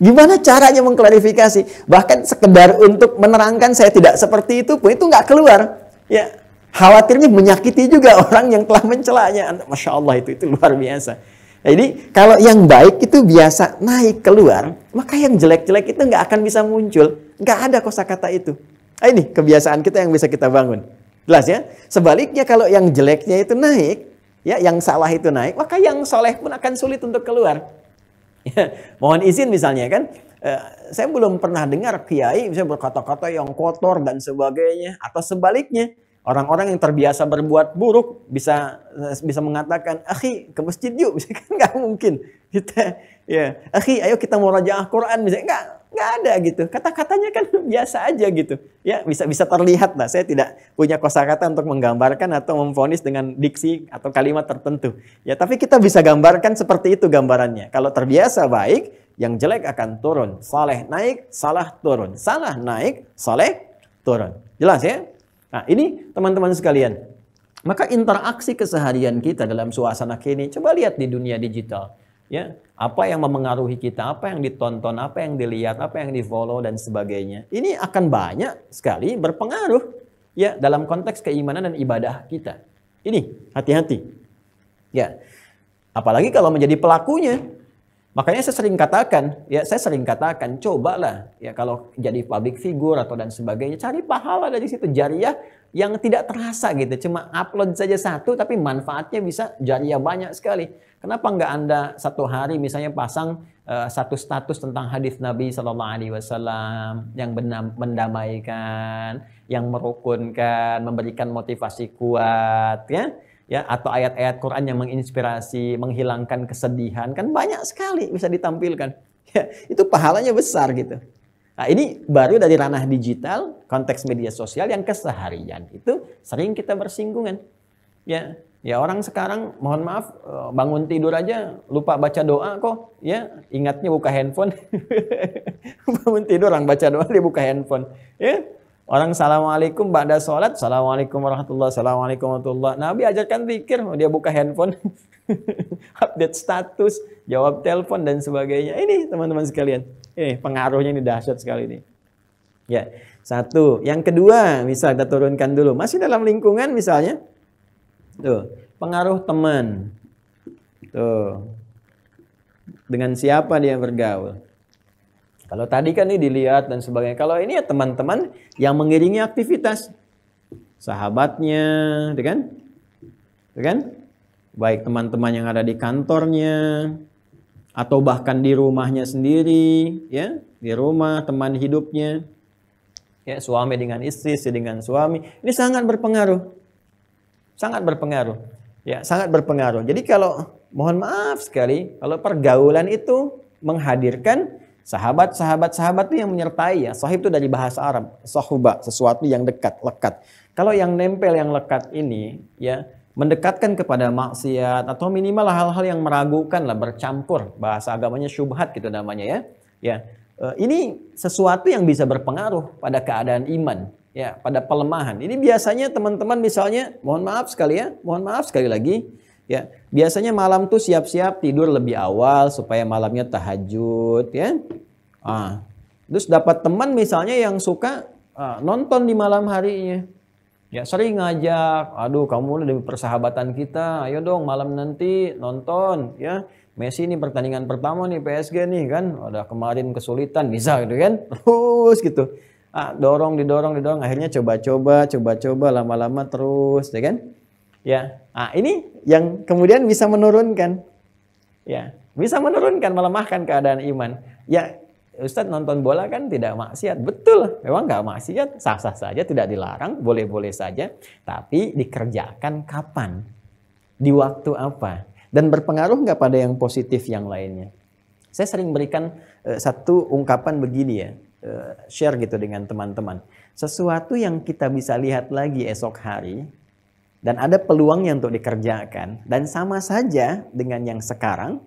Gimana caranya mengklarifikasi? Bahkan sekedar untuk menerangkan saya tidak seperti itu pun itu nggak keluar. Ya, khawatirnya menyakiti juga orang yang telah mencelanya. Masya Allah itu itu luar biasa. Jadi kalau yang baik itu biasa naik keluar, maka yang jelek-jelek itu nggak akan bisa muncul. Nggak ada kosakata itu. Nah, ini kebiasaan kita yang bisa kita bangun. Jelas ya? Sebaliknya kalau yang jeleknya itu naik, ya yang salah itu naik, maka yang soleh pun akan sulit untuk keluar. Ya, mohon izin misalnya kan, eh, saya belum pernah dengar kiai misalnya berkata-kata yang kotor dan sebagainya, atau sebaliknya orang-orang yang terbiasa berbuat buruk bisa eh, bisa mengatakan, akhi ke masjid yuk, kan nggak mungkin kita, ya akhi ayo kita mau rajaah Quran misalnya nggak nggak ada gitu. Kata-katanya kan biasa aja gitu. Ya bisa bisa terlihat lah. Saya tidak punya kosakata untuk menggambarkan atau memfonis dengan diksi atau kalimat tertentu. Ya tapi kita bisa gambarkan seperti itu gambarannya. Kalau terbiasa baik, yang jelek akan turun. Saleh naik, salah turun. Salah naik, saleh turun. Jelas ya? Nah ini teman-teman sekalian. Maka interaksi keseharian kita dalam suasana kini, coba lihat di dunia digital ya apa yang memengaruhi kita, apa yang ditonton, apa yang dilihat, apa yang di-follow dan sebagainya. Ini akan banyak sekali berpengaruh ya dalam konteks keimanan dan ibadah kita. Ini hati-hati. Ya. Apalagi kalau menjadi pelakunya. Makanya saya sering katakan, ya saya sering katakan cobalah ya kalau jadi public figure atau dan sebagainya cari pahala dari situ jariah yang tidak terasa gitu. Cuma upload saja satu tapi manfaatnya bisa jariah banyak sekali. Kenapa nggak Anda satu hari misalnya pasang uh, satu status tentang hadis Nabi Shallallahu yang Wasallam mendamaikan, yang merukunkan, memberikan motivasi kuat, ya, ya atau ayat-ayat Quran yang menginspirasi, menghilangkan kesedihan kan banyak sekali bisa ditampilkan. Ya, itu pahalanya besar gitu. Nah, ini baru dari ranah digital, konteks media sosial yang keseharian itu sering kita bersinggungan. Ya, ya orang sekarang mohon maaf eh, bangun tidur aja lupa baca doa kok, ya ingatnya buka handphone. bangun tidur orang baca doa dia buka handphone. Ya, Orang Assalamualaikum ba'da sholat, Assalamualaikum warahmatullahi Assalamualaikum warahmatullahi Nabi ajarkan pikir, oh, dia buka handphone, update status, jawab telepon dan sebagainya. Ini teman-teman sekalian, eh pengaruhnya ini dahsyat sekali ini. Ya, satu. Yang kedua, misal kita turunkan dulu. Masih dalam lingkungan misalnya. Tuh, pengaruh teman. Tuh. Dengan siapa dia bergaul? Kalau tadi kan ini dilihat dan sebagainya. Kalau ini ya teman-teman yang mengiringi aktivitas sahabatnya, ya kan? Ya kan? Baik teman-teman yang ada di kantornya atau bahkan di rumahnya sendiri, ya, di rumah teman hidupnya. Ya, suami dengan istri, istri dengan suami. Ini sangat berpengaruh. Sangat berpengaruh. Ya, sangat berpengaruh. Jadi kalau mohon maaf sekali kalau pergaulan itu menghadirkan Sahabat, sahabat, sahabat itu yang menyertai ya. Sahib itu dari bahasa Arab, sahuba, sesuatu yang dekat, lekat. Kalau yang nempel yang lekat ini ya mendekatkan kepada maksiat atau minimal hal-hal yang meragukan lah bercampur bahasa agamanya syubhat gitu namanya ya. Ya, eh, ini sesuatu yang bisa berpengaruh pada keadaan iman ya, pada pelemahan. Ini biasanya teman-teman misalnya mohon maaf sekali ya, mohon maaf sekali lagi Ya, biasanya malam tuh siap-siap tidur lebih awal supaya malamnya tahajud, ya. Ah, terus dapat teman misalnya yang suka ah, nonton di malam harinya. Ya sering ngajak, aduh kamu demi persahabatan kita, ayo dong malam nanti nonton, ya. Messi ini pertandingan pertama nih PSG nih kan, udah kemarin kesulitan bisa gitu kan, terus gitu. Ah, dorong didorong didorong akhirnya coba-coba coba-coba lama-lama terus ya kan Ya, nah, ini yang kemudian bisa menurunkan, ya, bisa menurunkan melemahkan keadaan iman. Ya, Ustadz nonton bola kan tidak maksiat, betul. Memang nggak maksiat, sah-sah saja, tidak dilarang, boleh-boleh saja. Tapi dikerjakan kapan, di waktu apa, dan berpengaruh nggak pada yang positif yang lainnya. Saya sering berikan uh, satu ungkapan begini ya, uh, share gitu dengan teman-teman. Sesuatu yang kita bisa lihat lagi esok hari dan ada peluangnya untuk dikerjakan dan sama saja dengan yang sekarang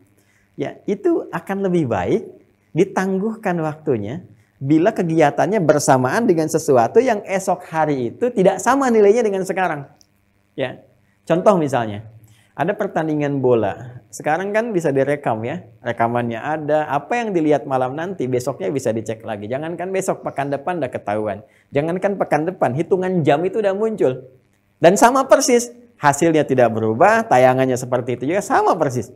ya itu akan lebih baik ditangguhkan waktunya bila kegiatannya bersamaan dengan sesuatu yang esok hari itu tidak sama nilainya dengan sekarang ya contoh misalnya ada pertandingan bola sekarang kan bisa direkam ya rekamannya ada apa yang dilihat malam nanti besoknya bisa dicek lagi jangankan besok pekan depan udah ketahuan jangankan pekan depan hitungan jam itu udah muncul dan sama persis, hasilnya tidak berubah, tayangannya seperti itu juga sama persis.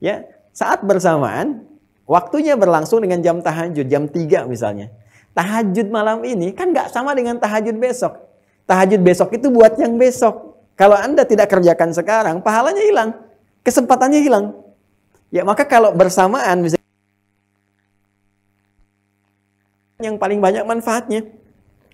Ya, saat bersamaan, waktunya berlangsung dengan jam tahajud, jam 3 misalnya. Tahajud malam ini kan nggak sama dengan tahajud besok. Tahajud besok itu buat yang besok. Kalau Anda tidak kerjakan sekarang, pahalanya hilang. Kesempatannya hilang. Ya, maka kalau bersamaan bisa yang paling banyak manfaatnya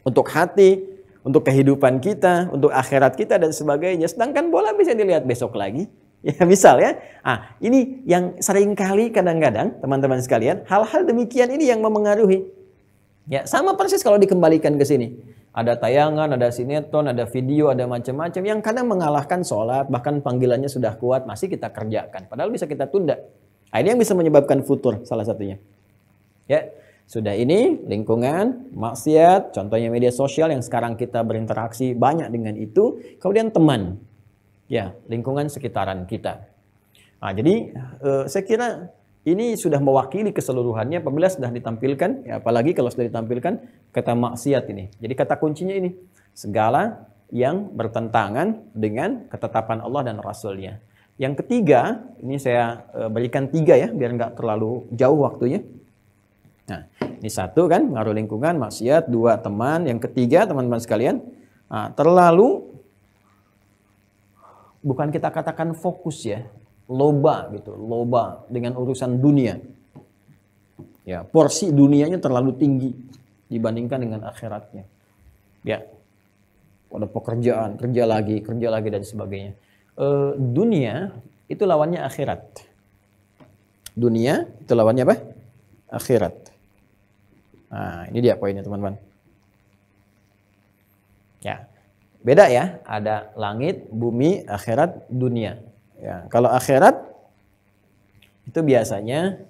untuk hati, untuk kehidupan kita, untuk akhirat kita dan sebagainya. Sedangkan bola bisa dilihat besok lagi. Ya misal ya. Ah, ini yang seringkali kadang-kadang teman-teman sekalian, hal-hal demikian ini yang memengaruhi. Ya, sama persis kalau dikembalikan ke sini. Ada tayangan, ada sinetron, ada video, ada macam-macam yang kadang mengalahkan sholat, bahkan panggilannya sudah kuat, masih kita kerjakan. Padahal bisa kita tunda. Nah, ini yang bisa menyebabkan futur salah satunya. Ya, sudah ini lingkungan, maksiat, contohnya media sosial yang sekarang kita berinteraksi banyak dengan itu. Kemudian teman, ya lingkungan sekitaran kita. Nah, jadi eh, saya kira ini sudah mewakili keseluruhannya apabila sudah ditampilkan, ya, apalagi kalau sudah ditampilkan kata maksiat ini. Jadi kata kuncinya ini, segala yang bertentangan dengan ketetapan Allah dan Rasulnya. Yang ketiga, ini saya eh, berikan tiga ya, biar nggak terlalu jauh waktunya. Nah, ini satu kan pengaruh lingkungan, maksiat, dua teman, yang ketiga teman-teman sekalian nah, terlalu bukan kita katakan fokus ya, loba gitu, loba dengan urusan dunia. Ya, porsi dunianya terlalu tinggi dibandingkan dengan akhiratnya. Ya, ada pekerjaan, kerja lagi, kerja lagi dan sebagainya. E, dunia itu lawannya akhirat. Dunia itu lawannya apa? Akhirat. Nah, ini dia poinnya teman-teman. Ya. Beda ya, ada langit, bumi, akhirat, dunia. Ya, kalau akhirat itu biasanya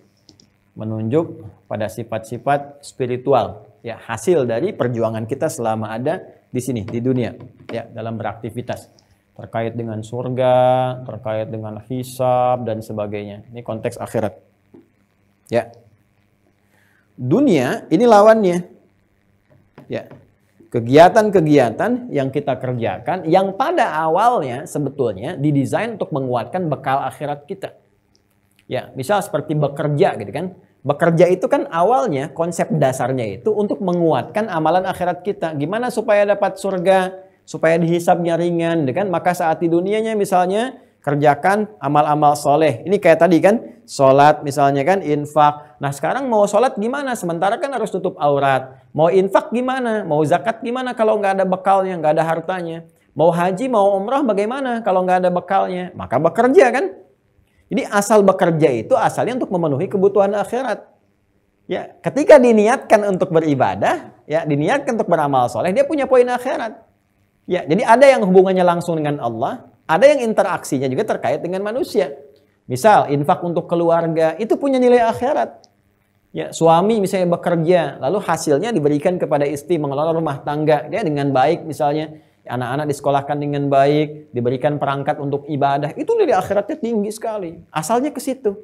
menunjuk pada sifat-sifat spiritual, ya hasil dari perjuangan kita selama ada di sini di dunia, ya dalam beraktivitas terkait dengan surga, terkait dengan hisab dan sebagainya. Ini konteks akhirat. Ya dunia ini lawannya. Ya. Kegiatan-kegiatan yang kita kerjakan yang pada awalnya sebetulnya didesain untuk menguatkan bekal akhirat kita. Ya, misal seperti bekerja gitu kan. Bekerja itu kan awalnya konsep dasarnya itu untuk menguatkan amalan akhirat kita. Gimana supaya dapat surga, supaya dihisabnya ringan, dengan gitu Maka saat di dunianya misalnya kerjakan amal-amal soleh. Ini kayak tadi kan, sholat misalnya kan, infak. Nah sekarang mau sholat gimana? Sementara kan harus tutup aurat. Mau infak gimana? Mau zakat gimana kalau nggak ada bekalnya, nggak ada hartanya? Mau haji, mau umrah bagaimana kalau nggak ada bekalnya? Maka bekerja kan? Jadi asal bekerja itu asalnya untuk memenuhi kebutuhan akhirat. Ya, ketika diniatkan untuk beribadah, ya diniatkan untuk beramal soleh, dia punya poin akhirat. Ya, jadi ada yang hubungannya langsung dengan Allah, ada yang interaksinya juga terkait dengan manusia. Misal infak untuk keluarga itu punya nilai akhirat. Ya, suami misalnya bekerja, lalu hasilnya diberikan kepada istri mengelola rumah tangga dia ya, dengan baik misalnya anak-anak disekolahkan dengan baik, diberikan perangkat untuk ibadah, itu nilai akhiratnya tinggi sekali. Asalnya ke situ.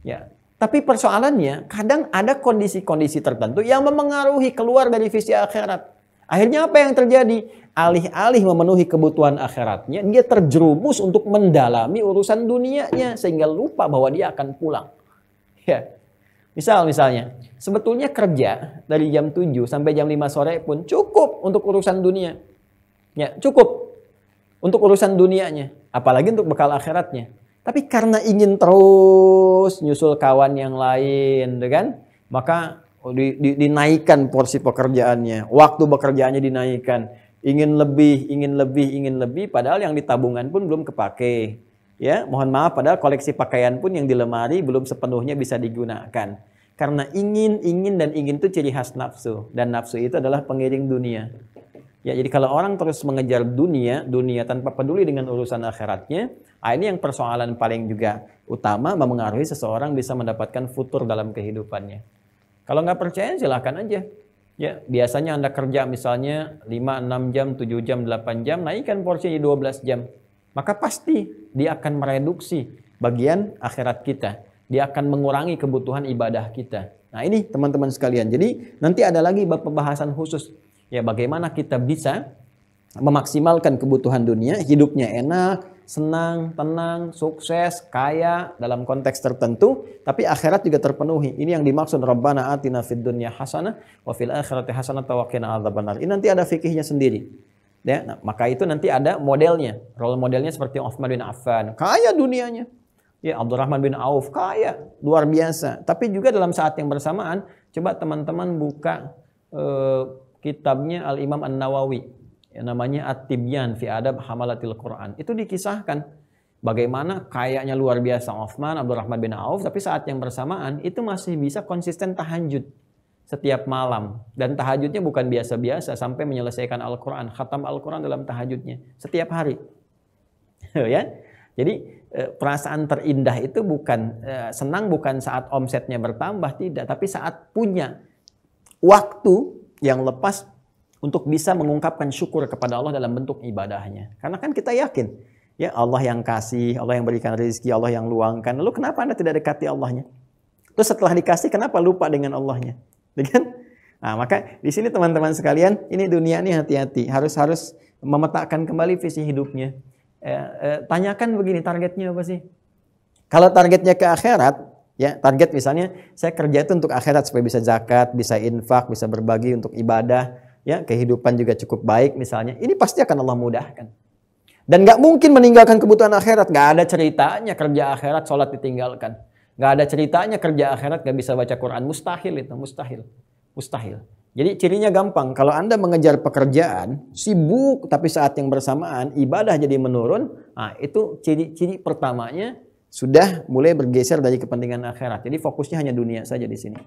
Ya. Tapi persoalannya kadang ada kondisi-kondisi tertentu yang memengaruhi keluar dari visi akhirat. Akhirnya apa yang terjadi? Alih-alih memenuhi kebutuhan akhiratnya, dia terjerumus untuk mendalami urusan dunianya sehingga lupa bahwa dia akan pulang. Ya. Misal misalnya, sebetulnya kerja dari jam 7 sampai jam 5 sore pun cukup untuk urusan dunia. Ya, cukup untuk urusan dunianya, apalagi untuk bekal akhiratnya. Tapi karena ingin terus nyusul kawan yang lain, ya kan? Maka Oh, di, di, dinaikkan porsi pekerjaannya, waktu bekerjaannya dinaikkan, ingin lebih, ingin lebih, ingin lebih, padahal yang ditabungan pun belum kepake. Ya, mohon maaf padahal koleksi pakaian pun yang di lemari belum sepenuhnya bisa digunakan. Karena ingin, ingin dan ingin itu ciri khas nafsu dan nafsu itu adalah pengiring dunia. Ya, jadi kalau orang terus mengejar dunia, dunia tanpa peduli dengan urusan akhiratnya, ah ini yang persoalan paling juga utama memengaruhi seseorang bisa mendapatkan futur dalam kehidupannya. Kalau nggak percaya silahkan aja. Ya, biasanya Anda kerja misalnya 5, 6 jam, 7 jam, 8 jam, naikkan porsinya 12 jam. Maka pasti dia akan mereduksi bagian akhirat kita. Dia akan mengurangi kebutuhan ibadah kita. Nah ini teman-teman sekalian. Jadi nanti ada lagi pembahasan khusus. Ya bagaimana kita bisa memaksimalkan kebutuhan dunia, hidupnya enak, senang, tenang, sukses, kaya dalam konteks tertentu, tapi akhirat juga terpenuhi. Ini yang dimaksud Rabbana atina fid dunya hasanah wa fil akhirati hasanah wa qina adzabannar. Ini nanti ada fikihnya sendiri. Ya, nah, maka itu nanti ada modelnya. Role modelnya seperti Uthman bin Affan, kaya dunianya. Ya, Abdurrahman bin Auf kaya, luar biasa. Tapi juga dalam saat yang bersamaan, coba teman-teman buka eh, kitabnya Al Imam An-Nawawi yang namanya At-Tibyan fi Adab Hamalatil Quran. Itu dikisahkan bagaimana kayaknya luar biasa Uthman Abdurrahman bin Auf tapi saat yang bersamaan itu masih bisa konsisten tahajud setiap malam dan tahajudnya bukan biasa-biasa sampai menyelesaikan Al-Qur'an, khatam Al-Qur'an dalam tahajudnya setiap hari. ya. Jadi eh, perasaan terindah itu bukan eh, senang bukan saat omsetnya bertambah tidak, tapi saat punya waktu yang lepas untuk bisa mengungkapkan syukur kepada Allah dalam bentuk ibadahnya. Karena kan kita yakin, ya Allah yang kasih, Allah yang berikan rezeki, Allah yang luangkan. Lalu kenapa Anda tidak dekati Allahnya? Terus setelah dikasih kenapa lupa dengan Allahnya? Dengan gitu Nah, maka di sini teman-teman sekalian, ini dunia ini hati-hati, harus harus memetakan kembali visi hidupnya. Eh, eh, tanyakan begini, targetnya apa sih? Kalau targetnya ke akhirat, Ya, target misalnya saya kerja itu untuk akhirat supaya bisa zakat, bisa infak, bisa berbagi untuk ibadah ya kehidupan juga cukup baik misalnya, ini pasti akan Allah mudahkan. Dan nggak mungkin meninggalkan kebutuhan akhirat, nggak ada ceritanya kerja akhirat sholat ditinggalkan, nggak ada ceritanya kerja akhirat nggak bisa baca Quran, mustahil itu, mustahil, mustahil. Jadi cirinya gampang, kalau Anda mengejar pekerjaan, sibuk tapi saat yang bersamaan ibadah jadi menurun, nah, itu ciri-ciri pertamanya sudah mulai bergeser dari kepentingan akhirat. Jadi fokusnya hanya dunia saja di sini.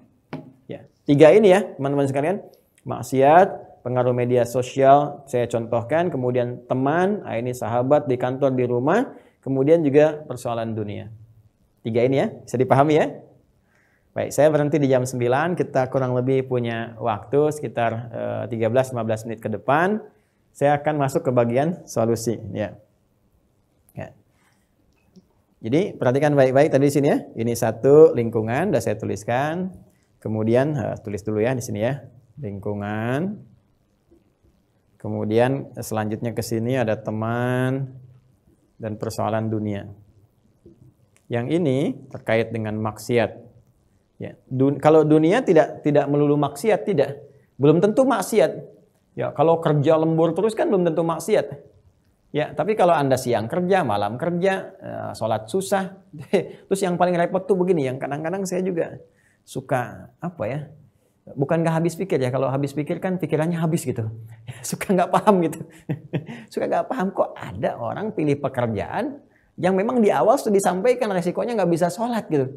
Ya. Tiga ini ya, teman-teman sekalian maksiat, pengaruh media sosial saya contohkan, kemudian teman, ah, ini sahabat di kantor, di rumah, kemudian juga persoalan dunia. Tiga ini ya, bisa dipahami ya? Baik, saya berhenti di jam 9, kita kurang lebih punya waktu sekitar 13-15 eh, menit ke depan. Saya akan masuk ke bagian solusi. Ya. ya. Jadi perhatikan baik-baik tadi di sini ya. Ini satu lingkungan, sudah saya tuliskan. Kemudian eh, tulis dulu ya di sini ya lingkungan. Kemudian selanjutnya ke sini ada teman dan persoalan dunia. Yang ini terkait dengan maksiat. Ya, dun kalau dunia tidak tidak melulu maksiat tidak, belum tentu maksiat. Ya, kalau kerja lembur terus kan belum tentu maksiat. Ya, tapi kalau Anda siang kerja, malam kerja, eh, sholat susah. Terus yang paling repot tuh begini, yang kadang-kadang saya juga suka apa ya, Bukan nggak habis pikir ya? Kalau habis pikir kan pikirannya habis gitu. Suka nggak paham gitu. Suka nggak paham kok ada orang pilih pekerjaan yang memang di awal sudah disampaikan resikonya nggak bisa sholat gitu.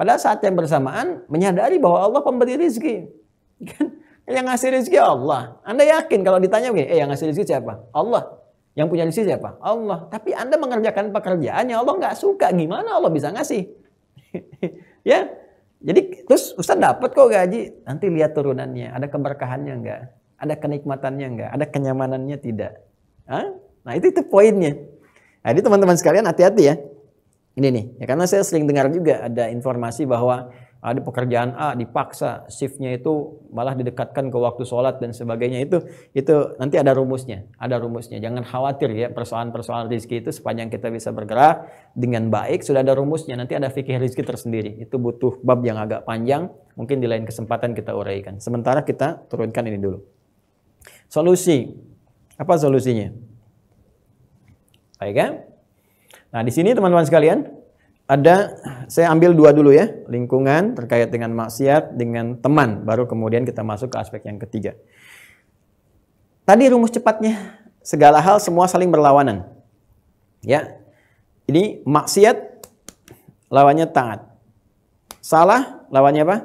Pada saat yang bersamaan menyadari bahwa Allah pemberi rezeki. Kan? Yang ngasih rezeki Allah. Anda yakin kalau ditanya begini, eh yang ngasih rezeki siapa? Allah. Yang punya rezeki siapa? Allah. Tapi Anda mengerjakan pekerjaannya Allah nggak suka. Gimana Allah bisa ngasih? ya, jadi terus Ustaz dapat kok gaji. Nanti lihat turunannya, ada keberkahannya enggak? Ada kenikmatannya enggak? Ada kenyamanannya tidak? Hah? Nah itu itu poinnya. Nah, ini teman-teman sekalian hati-hati ya. Ini nih, ya karena saya sering dengar juga ada informasi bahwa ada ah, pekerjaan A dipaksa shiftnya itu malah didekatkan ke waktu sholat dan sebagainya itu itu nanti ada rumusnya ada rumusnya jangan khawatir ya persoalan-persoalan rizki itu sepanjang kita bisa bergerak dengan baik sudah ada rumusnya nanti ada fikih rizki tersendiri itu butuh bab yang agak panjang mungkin di lain kesempatan kita uraikan sementara kita turunkan ini dulu solusi apa solusinya baik kan nah di sini teman-teman sekalian ada saya ambil dua dulu ya, lingkungan terkait dengan maksiat dengan teman, baru kemudian kita masuk ke aspek yang ketiga. Tadi rumus cepatnya segala hal semua saling berlawanan. Ya. Ini maksiat lawannya taat. Salah lawannya apa?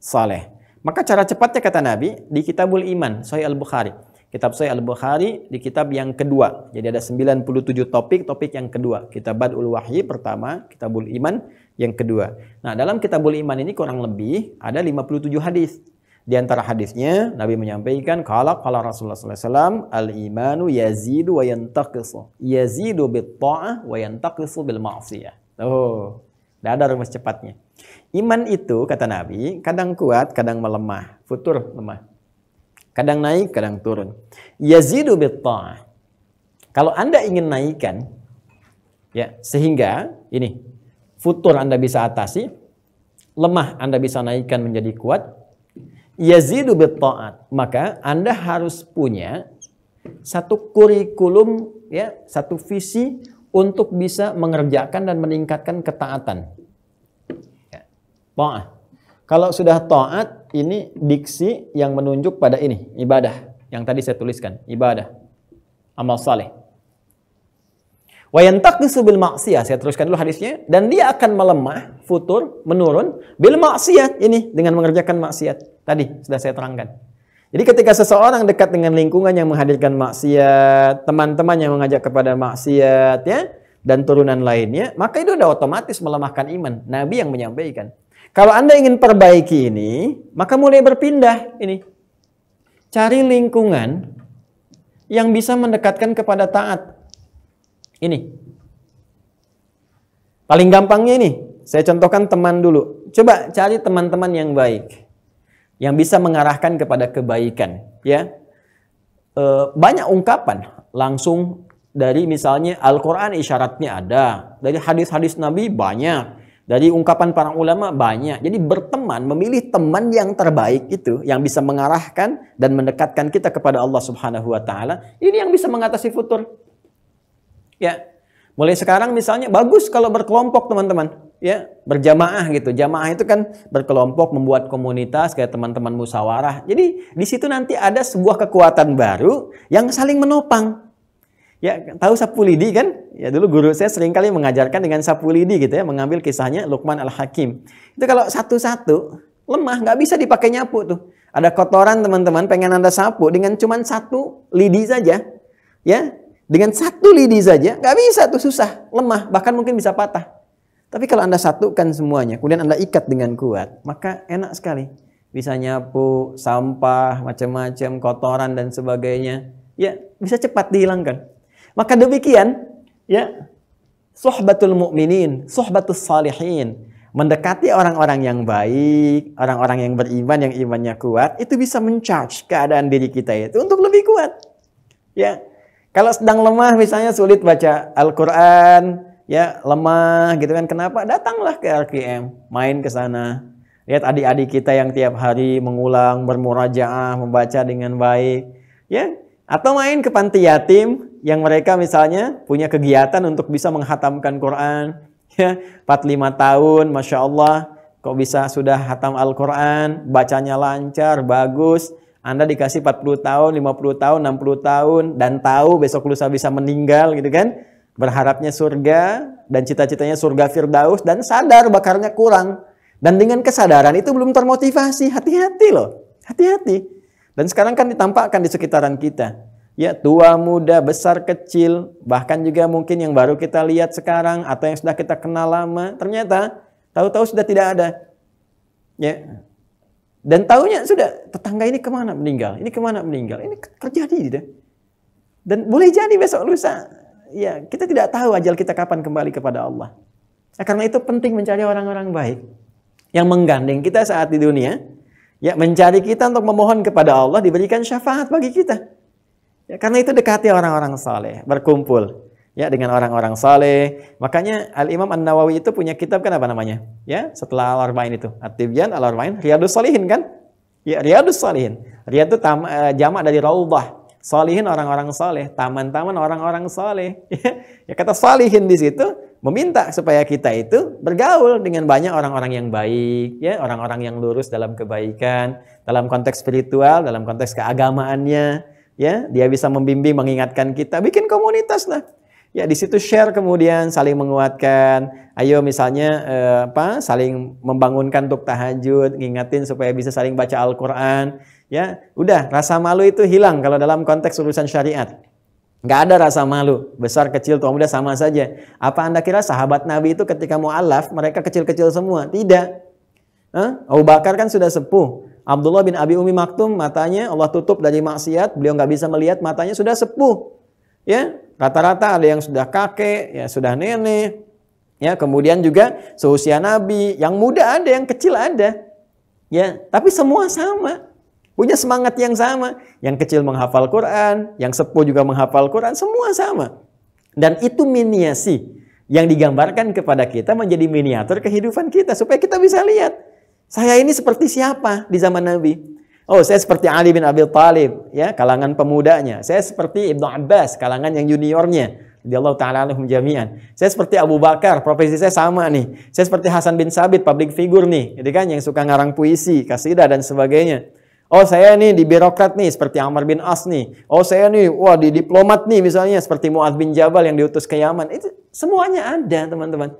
Saleh. Maka cara cepatnya kata Nabi di Kitabul Iman Sahih Al-Bukhari kitab Sahih Al-Bukhari di kitab yang kedua. Jadi ada 97 topik, topik yang kedua. Kitab Badul Wahyi pertama, Kitabul Iman yang kedua. Nah, dalam Kitabul Iman ini kurang lebih ada 57 hadis. Di antara hadisnya Nabi menyampaikan kalau kala Rasulullah Sallallahu SAW al imanu yazidu wa yantaqisu yazidu bit ta'ah wa yantaqisu bil ma'siyah. Oh, tidak ada rumus cepatnya. Iman itu kata Nabi kadang kuat, kadang melemah, futur lemah. Kadang naik, kadang turun. Yazidu bittah. Kalau Anda ingin naikkan, ya sehingga ini futur Anda bisa atasi, lemah Anda bisa naikkan menjadi kuat, yazidu bitta'at. Maka Anda harus punya satu kurikulum ya, satu visi untuk bisa mengerjakan dan meningkatkan ketaatan. Ya. Ta'at. Kalau sudah ta'at, ini diksi yang menunjuk pada ini, ibadah. Yang tadi saya tuliskan, ibadah. Amal saleh. Wa di bil maksiat Saya teruskan dulu hadisnya. Dan dia akan melemah, futur, menurun. Bil maksiat ini, dengan mengerjakan maksiat. Tadi sudah saya terangkan. Jadi ketika seseorang dekat dengan lingkungan yang menghadirkan maksiat, teman-teman yang mengajak kepada maksiat, ya, dan turunan lainnya, maka itu sudah otomatis melemahkan iman. Nabi yang menyampaikan. Kalau Anda ingin perbaiki ini, maka mulai berpindah ini. Cari lingkungan yang bisa mendekatkan kepada taat. Ini. Paling gampangnya ini, saya contohkan teman dulu. Coba cari teman-teman yang baik. Yang bisa mengarahkan kepada kebaikan, ya. E, banyak ungkapan langsung dari misalnya Al-Qur'an isyaratnya ada, dari hadis-hadis Nabi banyak dari ungkapan para ulama banyak. Jadi berteman, memilih teman yang terbaik itu yang bisa mengarahkan dan mendekatkan kita kepada Allah Subhanahu wa taala, ini yang bisa mengatasi futur. Ya. Mulai sekarang misalnya bagus kalau berkelompok teman-teman ya berjamaah gitu. Jamaah itu kan berkelompok membuat komunitas kayak teman-teman musyawarah. Jadi di situ nanti ada sebuah kekuatan baru yang saling menopang. Ya, tahu sapu lidi kan? ya dulu guru saya sering kali mengajarkan dengan sapu lidi gitu ya, mengambil kisahnya Lukman Al-Hakim. Itu kalau satu-satu, lemah, nggak bisa dipakai nyapu tuh. Ada kotoran teman-teman, pengen Anda sapu dengan cuma satu lidi saja. Ya, dengan satu lidi saja, nggak bisa tuh susah, lemah, bahkan mungkin bisa patah. Tapi kalau Anda satukan semuanya, kemudian Anda ikat dengan kuat, maka enak sekali. Bisa nyapu, sampah, macam-macam, kotoran dan sebagainya. Ya, bisa cepat dihilangkan. Maka demikian, ya sohbatul mukminin, sohbatul salihin, mendekati orang-orang yang baik, orang-orang yang beriman yang imannya kuat, itu bisa mencharge keadaan diri kita itu untuk lebih kuat. Ya. Kalau sedang lemah misalnya sulit baca Al-Qur'an, ya lemah gitu kan. Kenapa? Datanglah ke LKM, main ke sana. Lihat adik-adik kita yang tiap hari mengulang, bermurajaah, membaca dengan baik, ya. Atau main ke panti yatim, yang mereka misalnya punya kegiatan untuk bisa menghatamkan Quran, ya, 45 tahun, Masya Allah, kok bisa sudah hatam Al-Quran, bacanya lancar, bagus, anda dikasih 40 tahun, 50 tahun, 60 tahun, dan tahu besok lusa bisa meninggal gitu kan. Berharapnya surga, dan cita-citanya surga Firdaus, dan sadar bakarnya kurang. Dan dengan kesadaran itu belum termotivasi, hati-hati loh. Hati-hati. Dan sekarang kan ditampakkan di sekitaran kita ya tua muda besar kecil bahkan juga mungkin yang baru kita lihat sekarang atau yang sudah kita kenal lama ternyata tahu-tahu sudah tidak ada ya dan tahunya sudah tetangga ini kemana meninggal ini kemana meninggal ini terjadi gitu dan boleh jadi besok lusa ya kita tidak tahu ajal kita kapan kembali kepada Allah nah, karena itu penting mencari orang-orang baik yang menggandeng kita saat di dunia ya mencari kita untuk memohon kepada Allah diberikan syafaat bagi kita Ya, karena itu dekati orang-orang saleh, berkumpul ya dengan orang-orang saleh. Makanya Al Imam An Nawawi itu punya kitab kan apa namanya? Ya, setelah Al Arba'in itu, At-Tibyan Al Arba'in, Riyadus Salihin kan? Ya, Riyadus Salihin. Riyad itu tam, uh, jamak dari raudhah. Salihin orang-orang saleh, taman-taman orang-orang saleh. Ya, ya, kata salihin di situ meminta supaya kita itu bergaul dengan banyak orang-orang yang baik, ya, orang-orang yang lurus dalam kebaikan, dalam konteks spiritual, dalam konteks keagamaannya, ya dia bisa membimbing mengingatkan kita bikin komunitas lah ya di situ share kemudian saling menguatkan ayo misalnya eh, apa saling membangunkan untuk tahajud ngingatin supaya bisa saling baca Al-Qur'an ya udah rasa malu itu hilang kalau dalam konteks urusan syariat nggak ada rasa malu besar kecil tua muda sama saja apa anda kira sahabat Nabi itu ketika mualaf mereka kecil-kecil semua tidak eh? Abu Bakar kan sudah sepuh Abdullah bin Abi Umi Maktum matanya Allah tutup dari maksiat, beliau nggak bisa melihat matanya sudah sepuh. Ya, rata-rata ada yang sudah kakek, ya sudah nenek. Ya, kemudian juga seusia Nabi, yang muda ada, yang kecil ada. Ya, tapi semua sama. Punya semangat yang sama. Yang kecil menghafal Quran, yang sepuh juga menghafal Quran, semua sama. Dan itu miniasi yang digambarkan kepada kita menjadi miniatur kehidupan kita supaya kita bisa lihat saya ini seperti siapa di zaman Nabi? Oh, saya seperti Ali bin Abi Thalib, ya, kalangan pemudanya. Saya seperti Ibnu Abbas, kalangan yang juniornya. Allah taala anhum jami'an. Saya seperti Abu Bakar, profesi saya sama nih. Saya seperti Hasan bin Sabit, public figure nih, jadi gitu kan yang suka ngarang puisi, kasidah dan sebagainya. Oh saya nih di birokrat nih seperti Amr bin As nih. Oh saya nih wah di diplomat nih misalnya seperti Muad bin Jabal yang diutus ke Yaman. Itu semuanya ada teman-teman.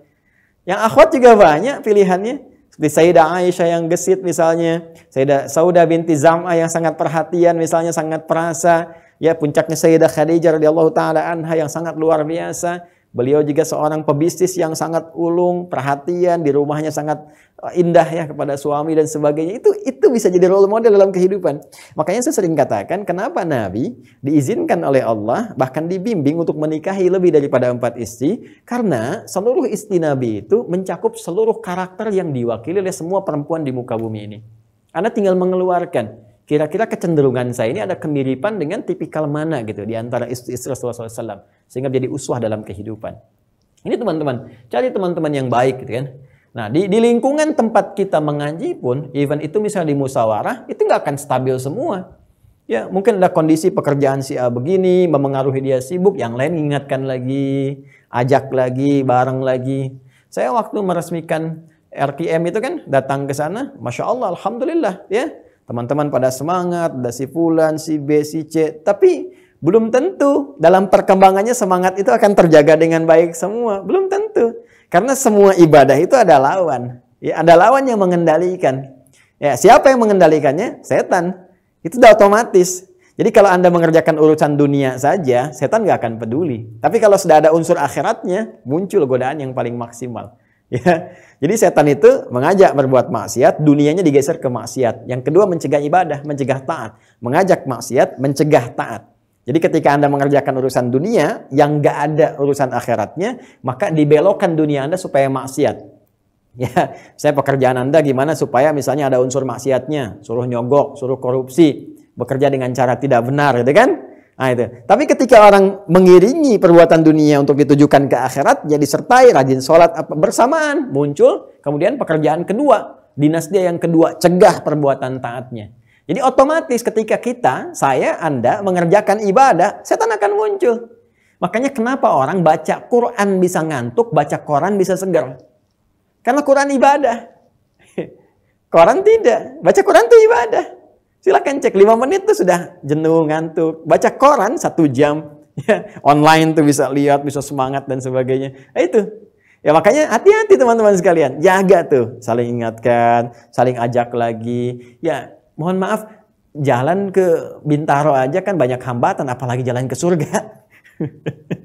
Yang akhwat juga banyak pilihannya. Seperti Sayyidah Aisyah yang gesit misalnya, Sayyidah Saudah binti Zama yang sangat perhatian misalnya, sangat perasa, ya puncaknya Sayyidah Khadijah radhiyallahu taala anha yang sangat luar biasa, Beliau juga seorang pebisnis yang sangat ulung, perhatian, di rumahnya sangat eh, indah ya kepada suami dan sebagainya. Itu itu bisa jadi role model dalam kehidupan. Makanya saya sering katakan, kenapa Nabi diizinkan oleh Allah bahkan dibimbing untuk menikahi lebih daripada empat istri? Karena seluruh istri Nabi itu mencakup seluruh karakter yang diwakili oleh semua perempuan di muka bumi ini. Anda tinggal mengeluarkan kira-kira kecenderungan saya ini ada kemiripan dengan tipikal mana gitu di antara istri-istri Rasulullah SAW sehingga menjadi uswah dalam kehidupan. Ini teman-teman, cari teman-teman yang baik gitu kan. Nah, di, di lingkungan tempat kita mengaji pun, even itu misalnya di musyawarah, itu nggak akan stabil semua. Ya, mungkin ada kondisi pekerjaan si A begini, memengaruhi dia sibuk, yang lain ingatkan lagi, ajak lagi, bareng lagi. Saya waktu meresmikan RTM itu kan, datang ke sana, Masya Allah, Alhamdulillah, ya Teman-teman pada semangat, ada si Fulan, si B, si C. Tapi belum tentu dalam perkembangannya semangat itu akan terjaga dengan baik semua. Belum tentu. Karena semua ibadah itu ada lawan. Ya, ada lawan yang mengendalikan. Ya, siapa yang mengendalikannya? Setan. Itu sudah otomatis. Jadi kalau Anda mengerjakan urusan dunia saja, setan nggak akan peduli. Tapi kalau sudah ada unsur akhiratnya, muncul godaan yang paling maksimal. Ya. Jadi setan itu mengajak berbuat maksiat, dunianya digeser ke maksiat. Yang kedua mencegah ibadah, mencegah taat. Mengajak maksiat, mencegah taat. Jadi ketika Anda mengerjakan urusan dunia yang gak ada urusan akhiratnya, maka dibelokkan dunia Anda supaya maksiat. Ya, saya pekerjaan Anda gimana supaya misalnya ada unsur maksiatnya, suruh nyogok, suruh korupsi, bekerja dengan cara tidak benar gitu kan? Nah, itu. Tapi ketika orang mengiringi perbuatan dunia untuk ditujukan ke akhirat, jadi sertai rajin sholat bersamaan muncul. Kemudian pekerjaan kedua, dinas dia yang kedua, cegah perbuatan taatnya. Jadi otomatis ketika kita, saya, anda mengerjakan ibadah, setan akan muncul. Makanya kenapa orang baca Quran bisa ngantuk, baca Quran bisa segar. Karena Quran ibadah. Quran tidak, baca Quran itu ibadah. Silahkan cek, 5 menit tuh sudah jenuh, ngantuk. Baca koran satu jam, ya, online tuh bisa lihat, bisa semangat dan sebagainya. Nah, itu. Ya makanya hati-hati teman-teman sekalian, jaga tuh, saling ingatkan, saling ajak lagi. Ya mohon maaf, jalan ke Bintaro aja kan banyak hambatan, apalagi jalan ke surga.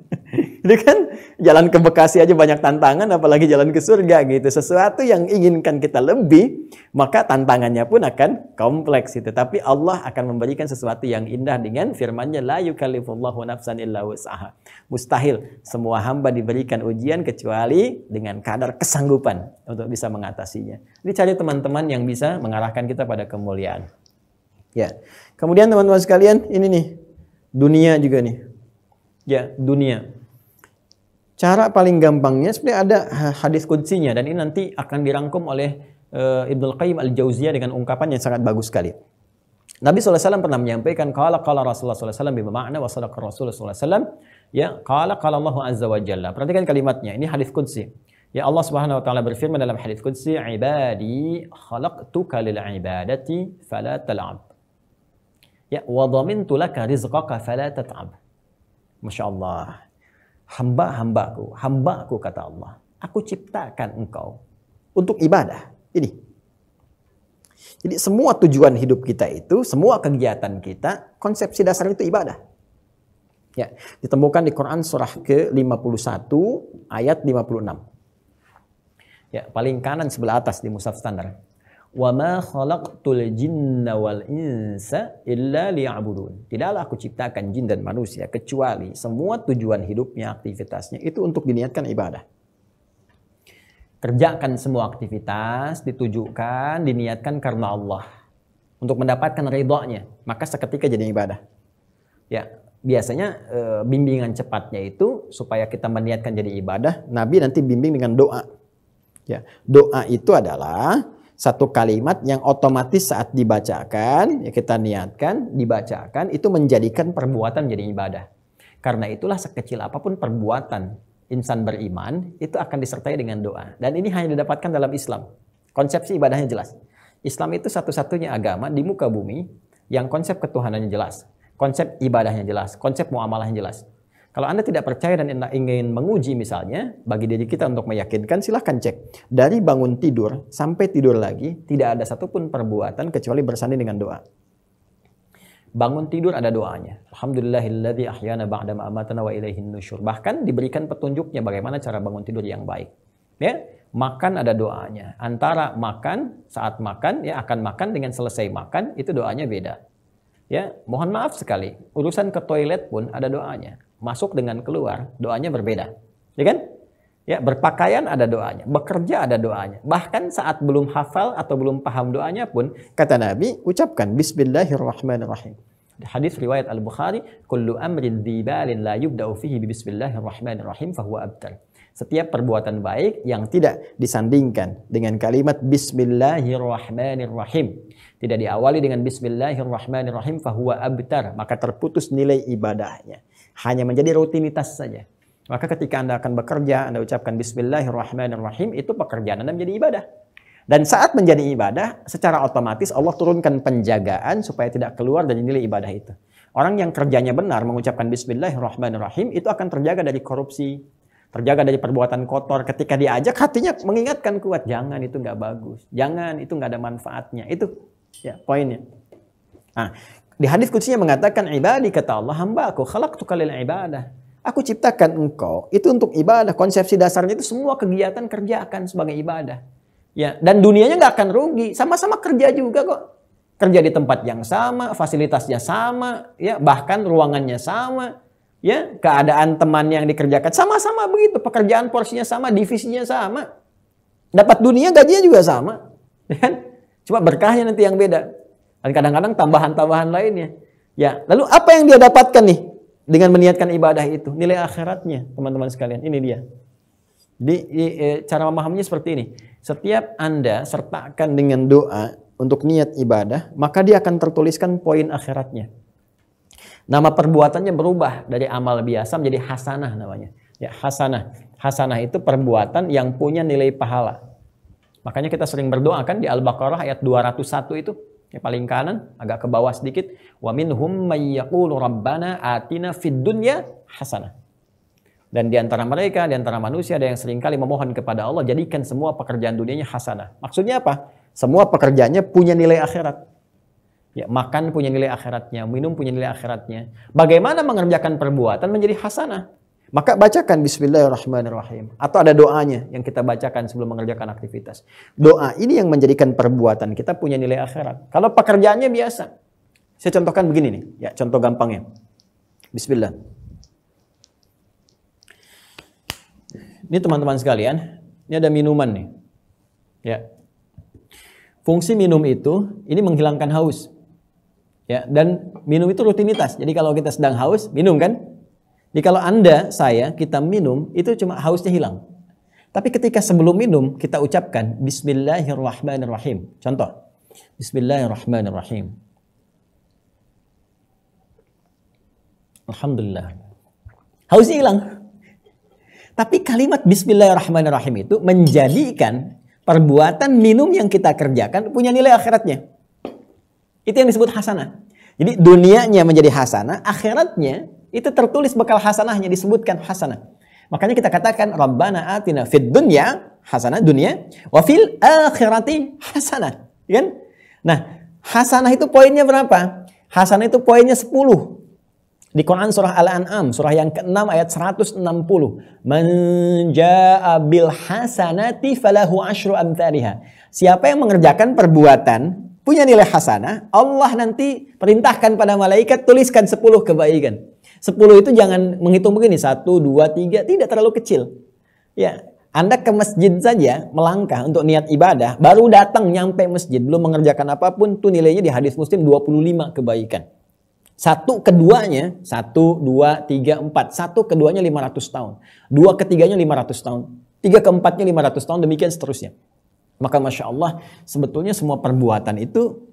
Jadi kan jalan ke Bekasi aja banyak tantangan, apalagi jalan ke surga gitu. Sesuatu yang inginkan kita lebih, maka tantangannya pun akan kompleks itu. Tapi Allah akan memberikan sesuatu yang indah dengan firman-Nya, la yukallifullahu nafsan illa wus'aha. Mustahil semua hamba diberikan ujian kecuali dengan kadar kesanggupan untuk bisa mengatasinya. Jadi cari teman-teman yang bisa mengarahkan kita pada kemuliaan. Ya. Kemudian teman-teman sekalian, ini nih dunia juga nih. Ya, dunia. Cara paling gampangnya sebenarnya ada hadis kuncinya dan ini nanti akan dirangkum oleh uh, eh, Ibnu Qayyim Al-Jauziyah dengan ungkapan yang sangat bagus sekali. Nabi SAW pernah menyampaikan kala kala Rasulullah SAW bermakna wasadaq Rasulullah SAW ya kala kala Allah Azza wa Jalla. Perhatikan kalimatnya ini hadis kunci. Ya Allah Subhanahu wa taala berfirman dalam hadis kunci ibadi khalaqtuka lil ibadati fala tal'ab. Ya wa dhamintu laka rizqaka fala tat'ab. Masya Allah hamba-hambaku, hambaku kata Allah. Aku ciptakan engkau untuk ibadah. Ini. Jadi semua tujuan hidup kita itu, semua kegiatan kita, konsepsi dasar itu ibadah. Ya, ditemukan di Quran surah ke-51 ayat 56. Ya, paling kanan sebelah atas di mushaf standar. وَمَا ma الْجِنَّ jinna wal insa Tidaklah aku ciptakan jin dan manusia kecuali semua tujuan hidupnya, aktivitasnya itu untuk diniatkan ibadah. Kerjakan semua aktivitas ditujukan, diniatkan karena Allah untuk mendapatkan ridhonya, maka seketika jadi ibadah. Ya, biasanya e, bimbingan cepatnya itu supaya kita meniatkan jadi ibadah, Nabi nanti bimbing dengan doa. Ya, doa itu adalah satu kalimat yang otomatis saat dibacakan, ya kita niatkan, dibacakan, itu menjadikan perbuatan jadi ibadah. Karena itulah sekecil apapun perbuatan insan beriman, itu akan disertai dengan doa. Dan ini hanya didapatkan dalam Islam. Konsepsi ibadahnya jelas. Islam itu satu-satunya agama di muka bumi yang konsep ketuhanannya jelas. Konsep ibadahnya jelas, konsep muamalahnya jelas. Kalau Anda tidak percaya dan ingin menguji misalnya, bagi diri kita untuk meyakinkan, silahkan cek. Dari bangun tidur sampai tidur lagi, tidak ada satupun perbuatan kecuali bersanding dengan doa. Bangun tidur ada doanya. Alhamdulillahilladzi ahyana ba'da ma'amatana wa ilaihin nusyur. Bahkan diberikan petunjuknya bagaimana cara bangun tidur yang baik. Ya, makan ada doanya. Antara makan, saat makan, ya akan makan dengan selesai makan, itu doanya beda. Ya, mohon maaf sekali, urusan ke toilet pun ada doanya Masuk dengan keluar, doanya berbeda. Ya kan? Ya, berpakaian ada doanya, bekerja ada doanya. Bahkan saat belum hafal atau belum paham doanya pun, kata Nabi, ucapkan bismillahirrahmanirrahim. Hadis riwayat Al-Bukhari, kullu amrin dzibalin la yubda'u fihi bismillahirrahmanirrahim fahu abtar. Setiap perbuatan baik yang tidak disandingkan dengan kalimat bismillahirrahmanirrahim, tidak diawali dengan bismillahirrahmanirrahim fahuwa abtar, maka terputus nilai ibadahnya hanya menjadi rutinitas saja. Maka ketika Anda akan bekerja, Anda ucapkan bismillahirrahmanirrahim, itu pekerjaan Anda menjadi ibadah. Dan saat menjadi ibadah, secara otomatis Allah turunkan penjagaan supaya tidak keluar dari nilai ibadah itu. Orang yang kerjanya benar mengucapkan bismillahirrahmanirrahim itu akan terjaga dari korupsi, terjaga dari perbuatan kotor. Ketika diajak hatinya mengingatkan kuat, jangan itu nggak bagus, jangan itu nggak ada manfaatnya. Itu ya poinnya. Nah, di hadis kuncinya mengatakan ibadah kata Allah hamba aku tu lil ibadah. Aku ciptakan engkau itu untuk ibadah. Konsepsi dasarnya itu semua kegiatan kerja akan sebagai ibadah. Ya, dan dunianya nggak akan rugi. Sama-sama kerja juga kok. Kerja di tempat yang sama, fasilitasnya sama, ya bahkan ruangannya sama, ya keadaan teman yang dikerjakan sama-sama begitu. Pekerjaan porsinya sama, divisinya sama. Dapat dunia gajinya juga sama, Ya. Kan? Cuma berkahnya nanti yang beda. Dan kadang-kadang tambahan-tambahan lainnya. Ya, lalu apa yang dia dapatkan nih dengan meniatkan ibadah itu? Nilai akhiratnya, teman-teman sekalian. Ini dia. Jadi e, cara memahaminya seperti ini. Setiap Anda sertakan dengan doa untuk niat ibadah, maka dia akan tertuliskan poin akhiratnya. Nama perbuatannya berubah dari amal biasa menjadi hasanah namanya. Ya, hasanah. Hasanah itu perbuatan yang punya nilai pahala. Makanya kita sering berdoa kan di Al-Baqarah ayat 201 itu ya paling kanan agak ke bawah sedikit wa minhum may rabbana atina fid dunya hasanah dan di antara mereka, di antara manusia ada yang seringkali memohon kepada Allah, jadikan semua pekerjaan dunianya hasanah. Maksudnya apa? Semua pekerjaannya punya nilai akhirat. Ya, makan punya nilai akhiratnya, minum punya nilai akhiratnya. Bagaimana mengerjakan perbuatan menjadi hasanah? Maka bacakan bismillahirrahmanirrahim atau ada doanya yang kita bacakan sebelum mengerjakan aktivitas. Doa ini yang menjadikan perbuatan kita punya nilai akhirat. Kalau pekerjaannya biasa. Saya contohkan begini nih, ya contoh gampangnya. Bismillah. Ini teman-teman sekalian, ini ada minuman nih. Ya. Fungsi minum itu ini menghilangkan haus. Ya, dan minum itu rutinitas. Jadi kalau kita sedang haus, minum kan? Jadi kalau Anda, saya, kita minum, itu cuma hausnya hilang. Tapi ketika sebelum minum, kita ucapkan Bismillahirrahmanirrahim. Contoh, Bismillahirrahmanirrahim. Alhamdulillah. Hausnya hilang. Tapi kalimat Bismillahirrahmanirrahim itu menjadikan perbuatan minum yang kita kerjakan punya nilai akhiratnya. Itu yang disebut hasanah. Jadi dunianya menjadi hasanah, akhiratnya itu tertulis bekal hasanahnya disebutkan hasanah. Makanya kita katakan Rabbana atina fid dunya hasanah dunia wa fil akhirati hasanah. Kan? Nah, hasanah itu poinnya berapa? Hasanah itu poinnya 10. Di Quran surah Al-An'am surah yang ke-6 ayat 160. Man jaa bil hasanati falahu asyru amthariha. Siapa yang mengerjakan perbuatan punya nilai hasanah, Allah nanti perintahkan pada malaikat tuliskan 10 kebaikan. 10 itu jangan menghitung begini, 1, 2, 3, tidak terlalu kecil. Ya, Anda ke masjid saja, melangkah untuk niat ibadah, baru datang nyampe masjid, belum mengerjakan apapun, tuh nilainya di hadis muslim 25 kebaikan. Satu keduanya, satu, dua, tiga, empat. Satu keduanya 500 tahun. Dua ketiganya 500 tahun. Tiga keempatnya 500 tahun, demikian seterusnya. Maka Masya Allah, sebetulnya semua perbuatan itu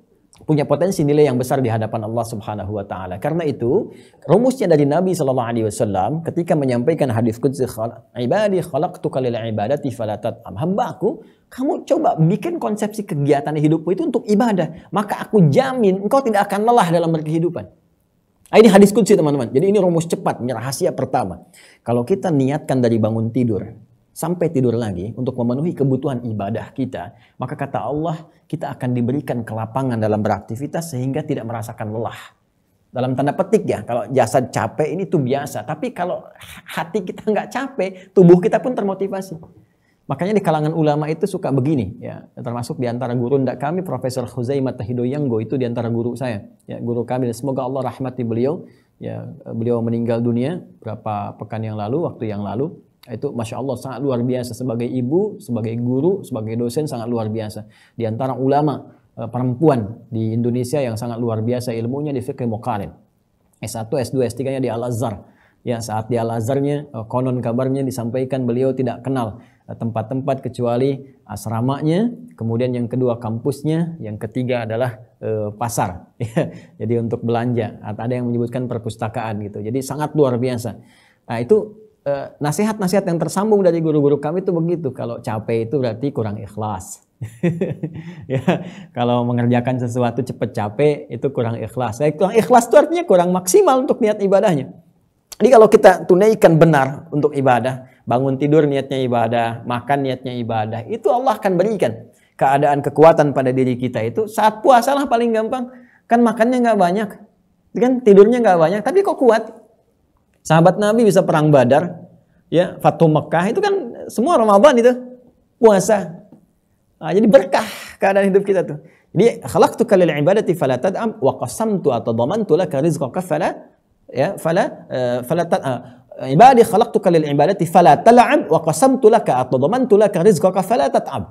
punya potensi nilai yang besar di hadapan Allah Subhanahu wa taala. Karena itu, rumusnya dari Nabi sallallahu alaihi wasallam ketika menyampaikan hadis qudsi ibadi khalaqtuka lil ibadati fala tat'am. Hamba-Ku, kamu coba bikin konsepsi kegiatan hidupmu itu untuk ibadah, maka aku jamin engkau tidak akan lelah dalam berkehidupan. Ah, ini hadis kunci teman-teman. Jadi ini rumus cepat, rahasia pertama. Kalau kita niatkan dari bangun tidur, sampai tidur lagi untuk memenuhi kebutuhan ibadah kita, maka kata Allah kita akan diberikan kelapangan dalam beraktivitas sehingga tidak merasakan lelah. Dalam tanda petik ya, kalau jasad capek ini tuh biasa, tapi kalau hati kita nggak capek, tubuh kita pun termotivasi. Makanya di kalangan ulama itu suka begini ya, termasuk di antara guru ndak kami Profesor Huzaimah Yanggo, itu di antara guru saya, ya, guru kami semoga Allah rahmati beliau. Ya, beliau meninggal dunia berapa pekan yang lalu, waktu yang lalu itu Masya Allah sangat luar biasa. Sebagai ibu, sebagai guru, sebagai dosen sangat luar biasa. Di antara ulama eh, perempuan di Indonesia yang sangat luar biasa ilmunya di fikih muqarin. S1, S2, S3-nya di Al-Azhar. Ya, saat di al Azhar nya eh, konon kabarnya disampaikan beliau tidak kenal eh, tempat-tempat kecuali asramanya, kemudian yang kedua kampusnya, yang ketiga adalah pasar. Jadi untuk belanja, ada yang menyebutkan perpustakaan gitu. Jadi sangat luar biasa. Nah, itu Eh, nasihat-nasihat yang tersambung dari guru-guru kami itu begitu. Kalau capek itu berarti kurang ikhlas. ya, kalau mengerjakan sesuatu cepat capek itu kurang ikhlas. saya nah, kurang ikhlas itu artinya kurang maksimal untuk niat ibadahnya. Jadi kalau kita tunaikan benar untuk ibadah, bangun tidur niatnya ibadah, makan niatnya ibadah, itu Allah akan berikan keadaan kekuatan pada diri kita itu. Saat puasalah paling gampang, kan makannya nggak banyak, kan tidurnya nggak banyak, tapi kok kuat? Sahabat Nabi bisa perang Badar, ya, Fatum Mekah itu kan semua Ramadan itu puasa. Nah, jadi berkah keadaan hidup kita tuh. Jadi khalaqtuka kalil ibadati fala tad'am wa qasamtu atadamantu laka rizqaka fala ya fala uh, fala tad'am ah, ibadi kalil lil ibadati fala tal'am wa qasamtu laka atadamantu laka rizqaka fala tad'am.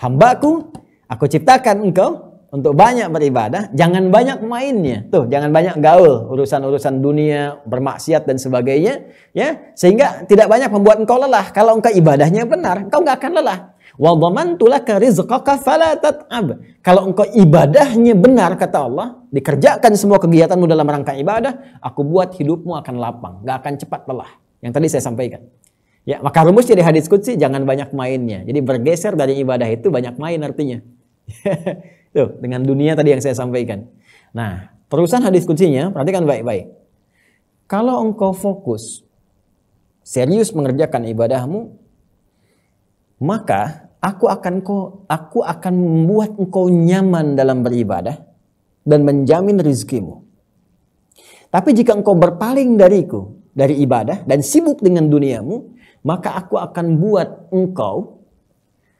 Hambaku aku ciptakan engkau untuk banyak beribadah, jangan banyak mainnya. Tuh, jangan banyak gaul, urusan-urusan dunia, bermaksiat dan sebagainya, ya. Sehingga tidak banyak membuat engkau lelah. Kalau engkau ibadahnya benar, engkau nggak akan lelah. Wa dhamantu laka rizqaka fala Kalau engkau ibadahnya benar kata Allah, dikerjakan semua kegiatanmu dalam rangka ibadah, aku buat hidupmu akan lapang, nggak akan cepat lelah. Yang tadi saya sampaikan. Ya, maka rumus jadi hadis kutsi jangan banyak mainnya. Jadi bergeser dari ibadah itu banyak main artinya. Tuh, dengan dunia tadi yang saya sampaikan. Nah, terusan hadis kuncinya, perhatikan baik-baik. Kalau engkau fokus, serius mengerjakan ibadahmu, maka aku akan kau, aku akan membuat engkau nyaman dalam beribadah dan menjamin rezekimu. Tapi jika engkau berpaling dariku, dari ibadah dan sibuk dengan duniamu, maka aku akan buat engkau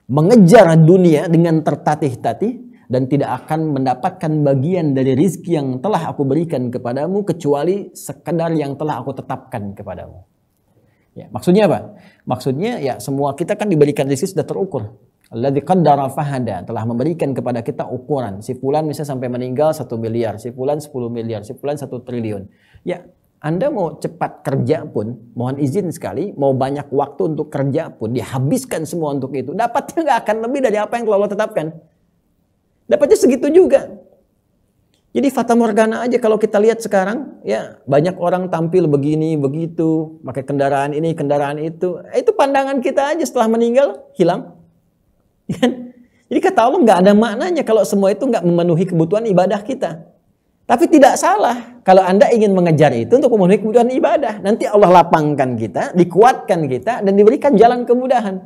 mengejar dunia dengan tertatih-tatih dan tidak akan mendapatkan bagian dari rizki yang telah aku berikan kepadamu kecuali sekedar yang telah aku tetapkan kepadamu. Ya, maksudnya apa? Maksudnya ya semua kita kan diberikan rizki sudah terukur. Alladzi qaddara fahada telah memberikan kepada kita ukuran. Si fulan misalnya sampai meninggal 1 miliar, si fulan 10 miliar, si fulan 1 triliun. Ya, anda mau cepat kerja pun, mohon izin sekali, mau banyak waktu untuk kerja pun, dihabiskan semua untuk itu, dapatnya nggak akan lebih dari apa yang Allah tetapkan. Dapatnya segitu juga. Jadi Fata Morgana aja kalau kita lihat sekarang ya banyak orang tampil begini begitu pakai kendaraan ini kendaraan itu eh, itu pandangan kita aja setelah meninggal hilang. Ya kan? Jadi kata Allah nggak ada maknanya kalau semua itu nggak memenuhi kebutuhan ibadah kita. Tapi tidak salah kalau anda ingin mengejar itu untuk memenuhi kebutuhan ibadah. Nanti Allah lapangkan kita, dikuatkan kita, dan diberikan jalan kemudahan.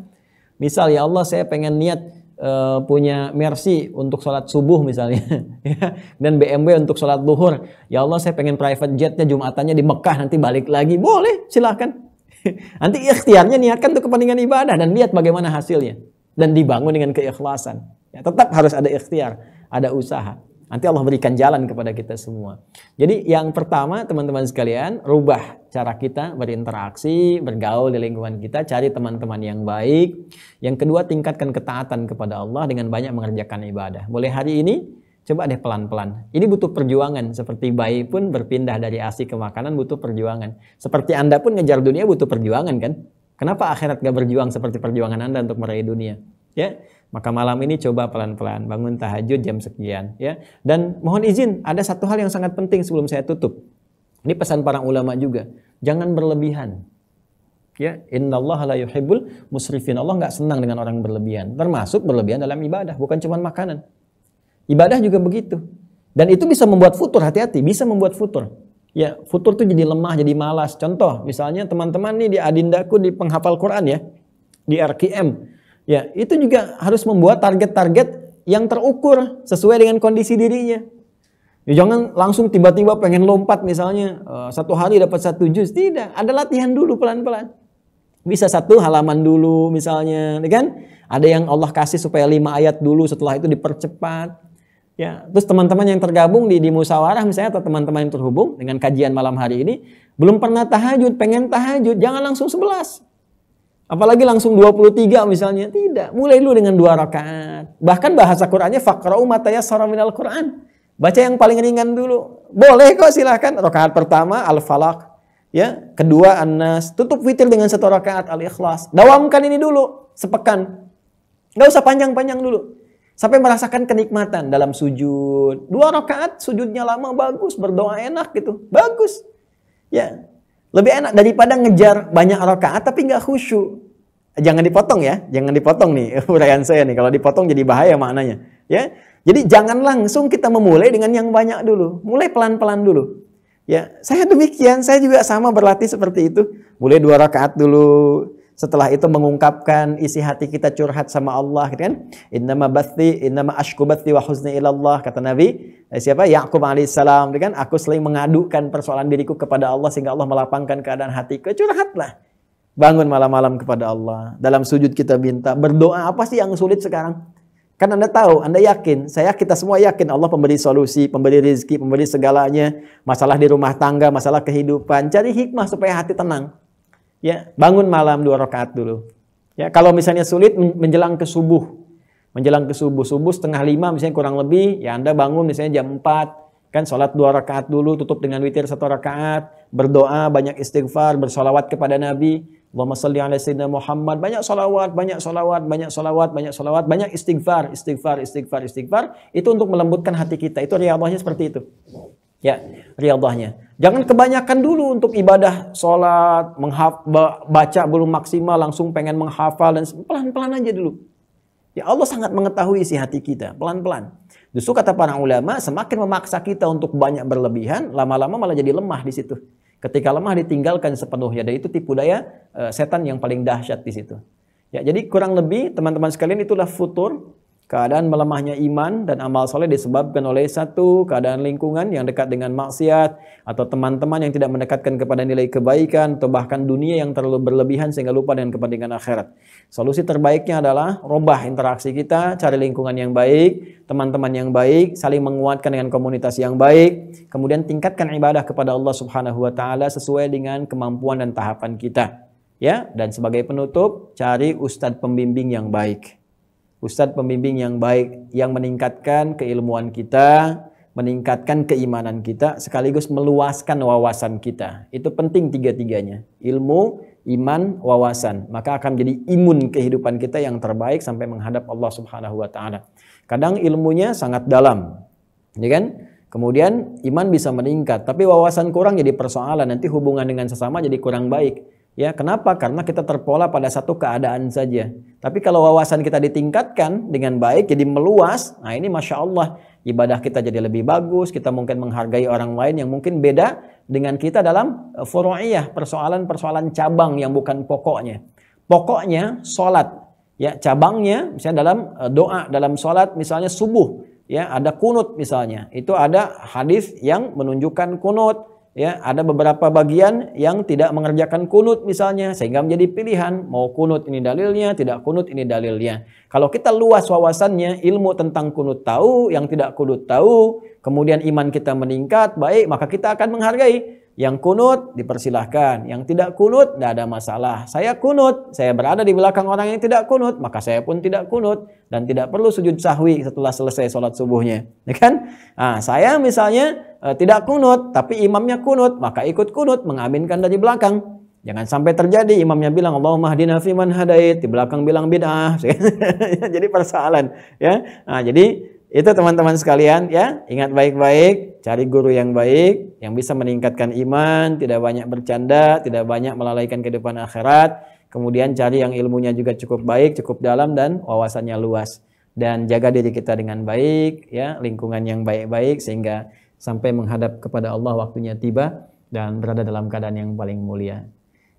Misal ya Allah saya pengen niat Eh, punya mercy untuk sholat subuh misalnya ya. dan BMW untuk sholat duhur ya Allah saya pengen private jetnya jumatannya di Mekah nanti balik lagi boleh silahkan nanti ikhtiarnya niatkan untuk kepentingan ibadah dan lihat bagaimana hasilnya dan dibangun dengan keikhlasan ya, tetap harus ada ikhtiar ada usaha Nanti Allah berikan jalan kepada kita semua. Jadi yang pertama teman-teman sekalian, rubah cara kita berinteraksi, bergaul di lingkungan kita, cari teman-teman yang baik. Yang kedua, tingkatkan ketaatan kepada Allah dengan banyak mengerjakan ibadah. Boleh hari ini, coba deh pelan-pelan. Ini butuh perjuangan, seperti bayi pun berpindah dari asi ke makanan butuh perjuangan. Seperti Anda pun ngejar dunia butuh perjuangan kan? Kenapa akhirat gak berjuang seperti perjuangan Anda untuk meraih dunia? Ya, maka malam ini coba pelan-pelan bangun tahajud jam sekian ya. Dan mohon izin ada satu hal yang sangat penting sebelum saya tutup. Ini pesan para ulama juga. Jangan berlebihan. Ya, innallaha la yuhibbul musrifin. Allah nggak senang dengan orang berlebihan, termasuk berlebihan dalam ibadah, bukan cuma makanan. Ibadah juga begitu. Dan itu bisa membuat futur, hati-hati, bisa membuat futur. Ya, futur tuh jadi lemah, jadi malas. Contoh, misalnya teman-teman nih di adindaku di penghafal Quran ya, di RKM Ya, itu juga harus membuat target-target yang terukur sesuai dengan kondisi dirinya. Ya, jangan langsung tiba-tiba pengen lompat misalnya eh, satu hari dapat satu juz tidak. Ada latihan dulu pelan-pelan. Bisa satu halaman dulu misalnya, ya kan? Ada yang Allah kasih supaya lima ayat dulu setelah itu dipercepat. Ya, terus teman-teman yang tergabung di, di musyawarah misalnya atau teman-teman yang terhubung dengan kajian malam hari ini belum pernah tahajud, pengen tahajud, jangan langsung sebelas Apalagi langsung 23 misalnya. Tidak. Mulai dulu dengan dua rakaat. Bahkan bahasa Qur'annya faqra'u matayasara minal Qur'an. Baca yang paling ringan dulu. Boleh kok silahkan. Rakaat pertama al falak Ya, kedua anas Tutup witir dengan satu rakaat Al-Ikhlas. Dawamkan ini dulu sepekan. Gak usah panjang-panjang dulu. Sampai merasakan kenikmatan dalam sujud. Dua rakaat sujudnya lama bagus, berdoa enak gitu. Bagus. Ya, lebih enak daripada ngejar banyak rakaat tapi nggak khusyuk. Jangan dipotong ya, jangan dipotong nih uraian saya nih. Kalau dipotong jadi bahaya maknanya. Ya, jadi jangan langsung kita memulai dengan yang banyak dulu. Mulai pelan-pelan dulu. Ya, saya demikian, saya juga sama berlatih seperti itu. Mulai dua rakaat dulu, setelah itu mengungkapkan isi hati kita curhat sama Allah gitu kan innama bathi innama ashku bathi wa huzni ilallah kata Nabi eh, siapa Yakub alaihissalam gitu kan aku sering mengadukan persoalan diriku kepada Allah sehingga Allah melapangkan keadaan hati kecurhatlah, bangun malam-malam kepada Allah dalam sujud kita minta berdoa apa sih yang sulit sekarang kan Anda tahu, Anda yakin, saya kita semua yakin Allah pemberi solusi, pemberi rezeki, pemberi segalanya. Masalah di rumah tangga, masalah kehidupan. Cari hikmah supaya hati tenang ya bangun malam dua rakaat dulu. Ya, kalau misalnya sulit menjelang ke subuh, menjelang ke subuh subuh setengah lima misalnya kurang lebih, ya anda bangun misalnya jam empat, kan sholat dua rakaat dulu, tutup dengan witir satu rakaat, berdoa banyak istighfar, bersolawat kepada Nabi. Allahumma salli ala sayyidina Muhammad. Banyak solawat, banyak solawat, banyak solawat, banyak solawat, banyak istighfar, istighfar, istighfar, istighfar. Itu untuk melembutkan hati kita. Itu riyadhahnya seperti itu ya riadahnya. Jangan kebanyakan dulu untuk ibadah sholat, baca belum maksimal, langsung pengen menghafal, dan pelan-pelan aja dulu. Ya Allah sangat mengetahui isi hati kita, pelan-pelan. Justru kata para ulama, semakin memaksa kita untuk banyak berlebihan, lama-lama malah jadi lemah di situ. Ketika lemah ditinggalkan sepenuhnya, dan itu tipu daya eh, setan yang paling dahsyat di situ. Ya, jadi kurang lebih teman-teman sekalian itulah futur Keadaan melemahnya iman dan amal soleh disebabkan oleh satu keadaan lingkungan yang dekat dengan maksiat atau teman-teman yang tidak mendekatkan kepada nilai kebaikan atau bahkan dunia yang terlalu berlebihan sehingga lupa dengan kepentingan akhirat. Solusi terbaiknya adalah robah interaksi kita, cari lingkungan yang baik, teman-teman yang baik, saling menguatkan dengan komunitas yang baik, kemudian tingkatkan ibadah kepada Allah Subhanahu wa taala sesuai dengan kemampuan dan tahapan kita. Ya, dan sebagai penutup, cari ustadz pembimbing yang baik ustadz pembimbing yang baik yang meningkatkan keilmuan kita, meningkatkan keimanan kita sekaligus meluaskan wawasan kita. Itu penting tiga-tiganya. Ilmu, iman, wawasan. Maka akan menjadi imun kehidupan kita yang terbaik sampai menghadap Allah Subhanahu wa taala. Kadang ilmunya sangat dalam. Ya kan? Kemudian iman bisa meningkat, tapi wawasan kurang jadi persoalan. Nanti hubungan dengan sesama jadi kurang baik. Ya, kenapa? Karena kita terpola pada satu keadaan saja. Tapi kalau wawasan kita ditingkatkan dengan baik, jadi meluas, nah ini Masya Allah, ibadah kita jadi lebih bagus, kita mungkin menghargai orang lain yang mungkin beda dengan kita dalam eh, furu'iyah, persoalan-persoalan cabang yang bukan pokoknya. Pokoknya sholat, ya cabangnya misalnya dalam eh, doa, dalam sholat misalnya subuh, ya ada kunut misalnya, itu ada hadis yang menunjukkan kunut, ya ada beberapa bagian yang tidak mengerjakan kunut misalnya sehingga menjadi pilihan mau kunut ini dalilnya tidak kunut ini dalilnya kalau kita luas wawasannya ilmu tentang kunut tahu yang tidak kunut tahu kemudian iman kita meningkat baik maka kita akan menghargai yang kunut dipersilahkan, yang tidak kunut tidak ada masalah. Saya kunut, saya berada di belakang orang yang tidak kunut, maka saya pun tidak kunut dan tidak perlu sujud sahwi setelah selesai sholat subuhnya, ya kan? Nah, saya misalnya Eh, tidak kunut, tapi imamnya kunut, maka ikut kunut, mengaminkan dari belakang. Jangan sampai terjadi imamnya bilang Allahumma hadina fiman hadait, di belakang bilang bid'ah. Ya, jadi persoalan, ya. Nah, jadi itu teman-teman sekalian ya, ingat baik-baik, cari guru yang baik, yang bisa meningkatkan iman, tidak banyak bercanda, tidak banyak melalaikan kehidupan akhirat. Kemudian cari yang ilmunya juga cukup baik, cukup dalam dan wawasannya luas. Dan jaga diri kita dengan baik ya, lingkungan yang baik-baik sehingga sampai menghadap kepada Allah waktunya tiba dan berada dalam keadaan yang paling mulia.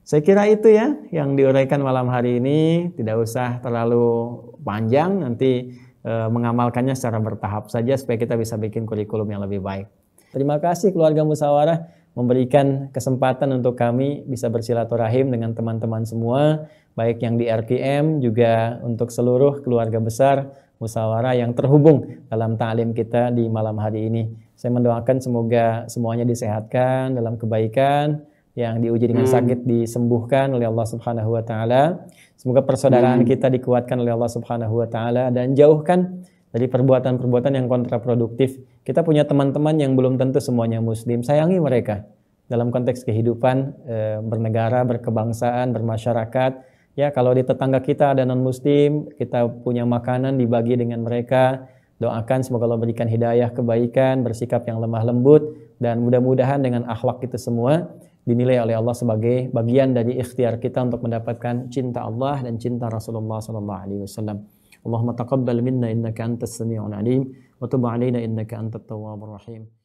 Saya kira itu ya yang diuraikan malam hari ini, tidak usah terlalu panjang nanti e, mengamalkannya secara bertahap saja supaya kita bisa bikin kurikulum yang lebih baik. Terima kasih keluarga Musawarah memberikan kesempatan untuk kami bisa bersilaturahim dengan teman-teman semua, baik yang di RKM juga untuk seluruh keluarga besar musyawarah yang terhubung dalam ta'lim kita di malam hari ini. Saya mendoakan semoga semuanya disehatkan dalam kebaikan, yang diuji dengan hmm. sakit disembuhkan oleh Allah Subhanahu wa taala. Semoga persaudaraan hmm. kita dikuatkan oleh Allah Subhanahu wa taala dan jauhkan dari perbuatan-perbuatan yang kontraproduktif. Kita punya teman-teman yang belum tentu semuanya muslim. Sayangi mereka dalam konteks kehidupan eh, bernegara, berkebangsaan, bermasyarakat Ya, kalau di tetangga kita ada non-muslim, kita punya makanan dibagi dengan mereka. Doakan semoga Allah berikan hidayah, kebaikan, bersikap yang lemah lembut, dan mudah-mudahan dengan akhlak kita semua dinilai oleh Allah sebagai bagian dari ikhtiar kita untuk mendapatkan cinta Allah dan cinta Rasulullah Sallallahu Alaihi Wasallam. Allahumma taqabbal minna innaka antas sami'un alim wa tub alaina innaka antat tawwabur rahim.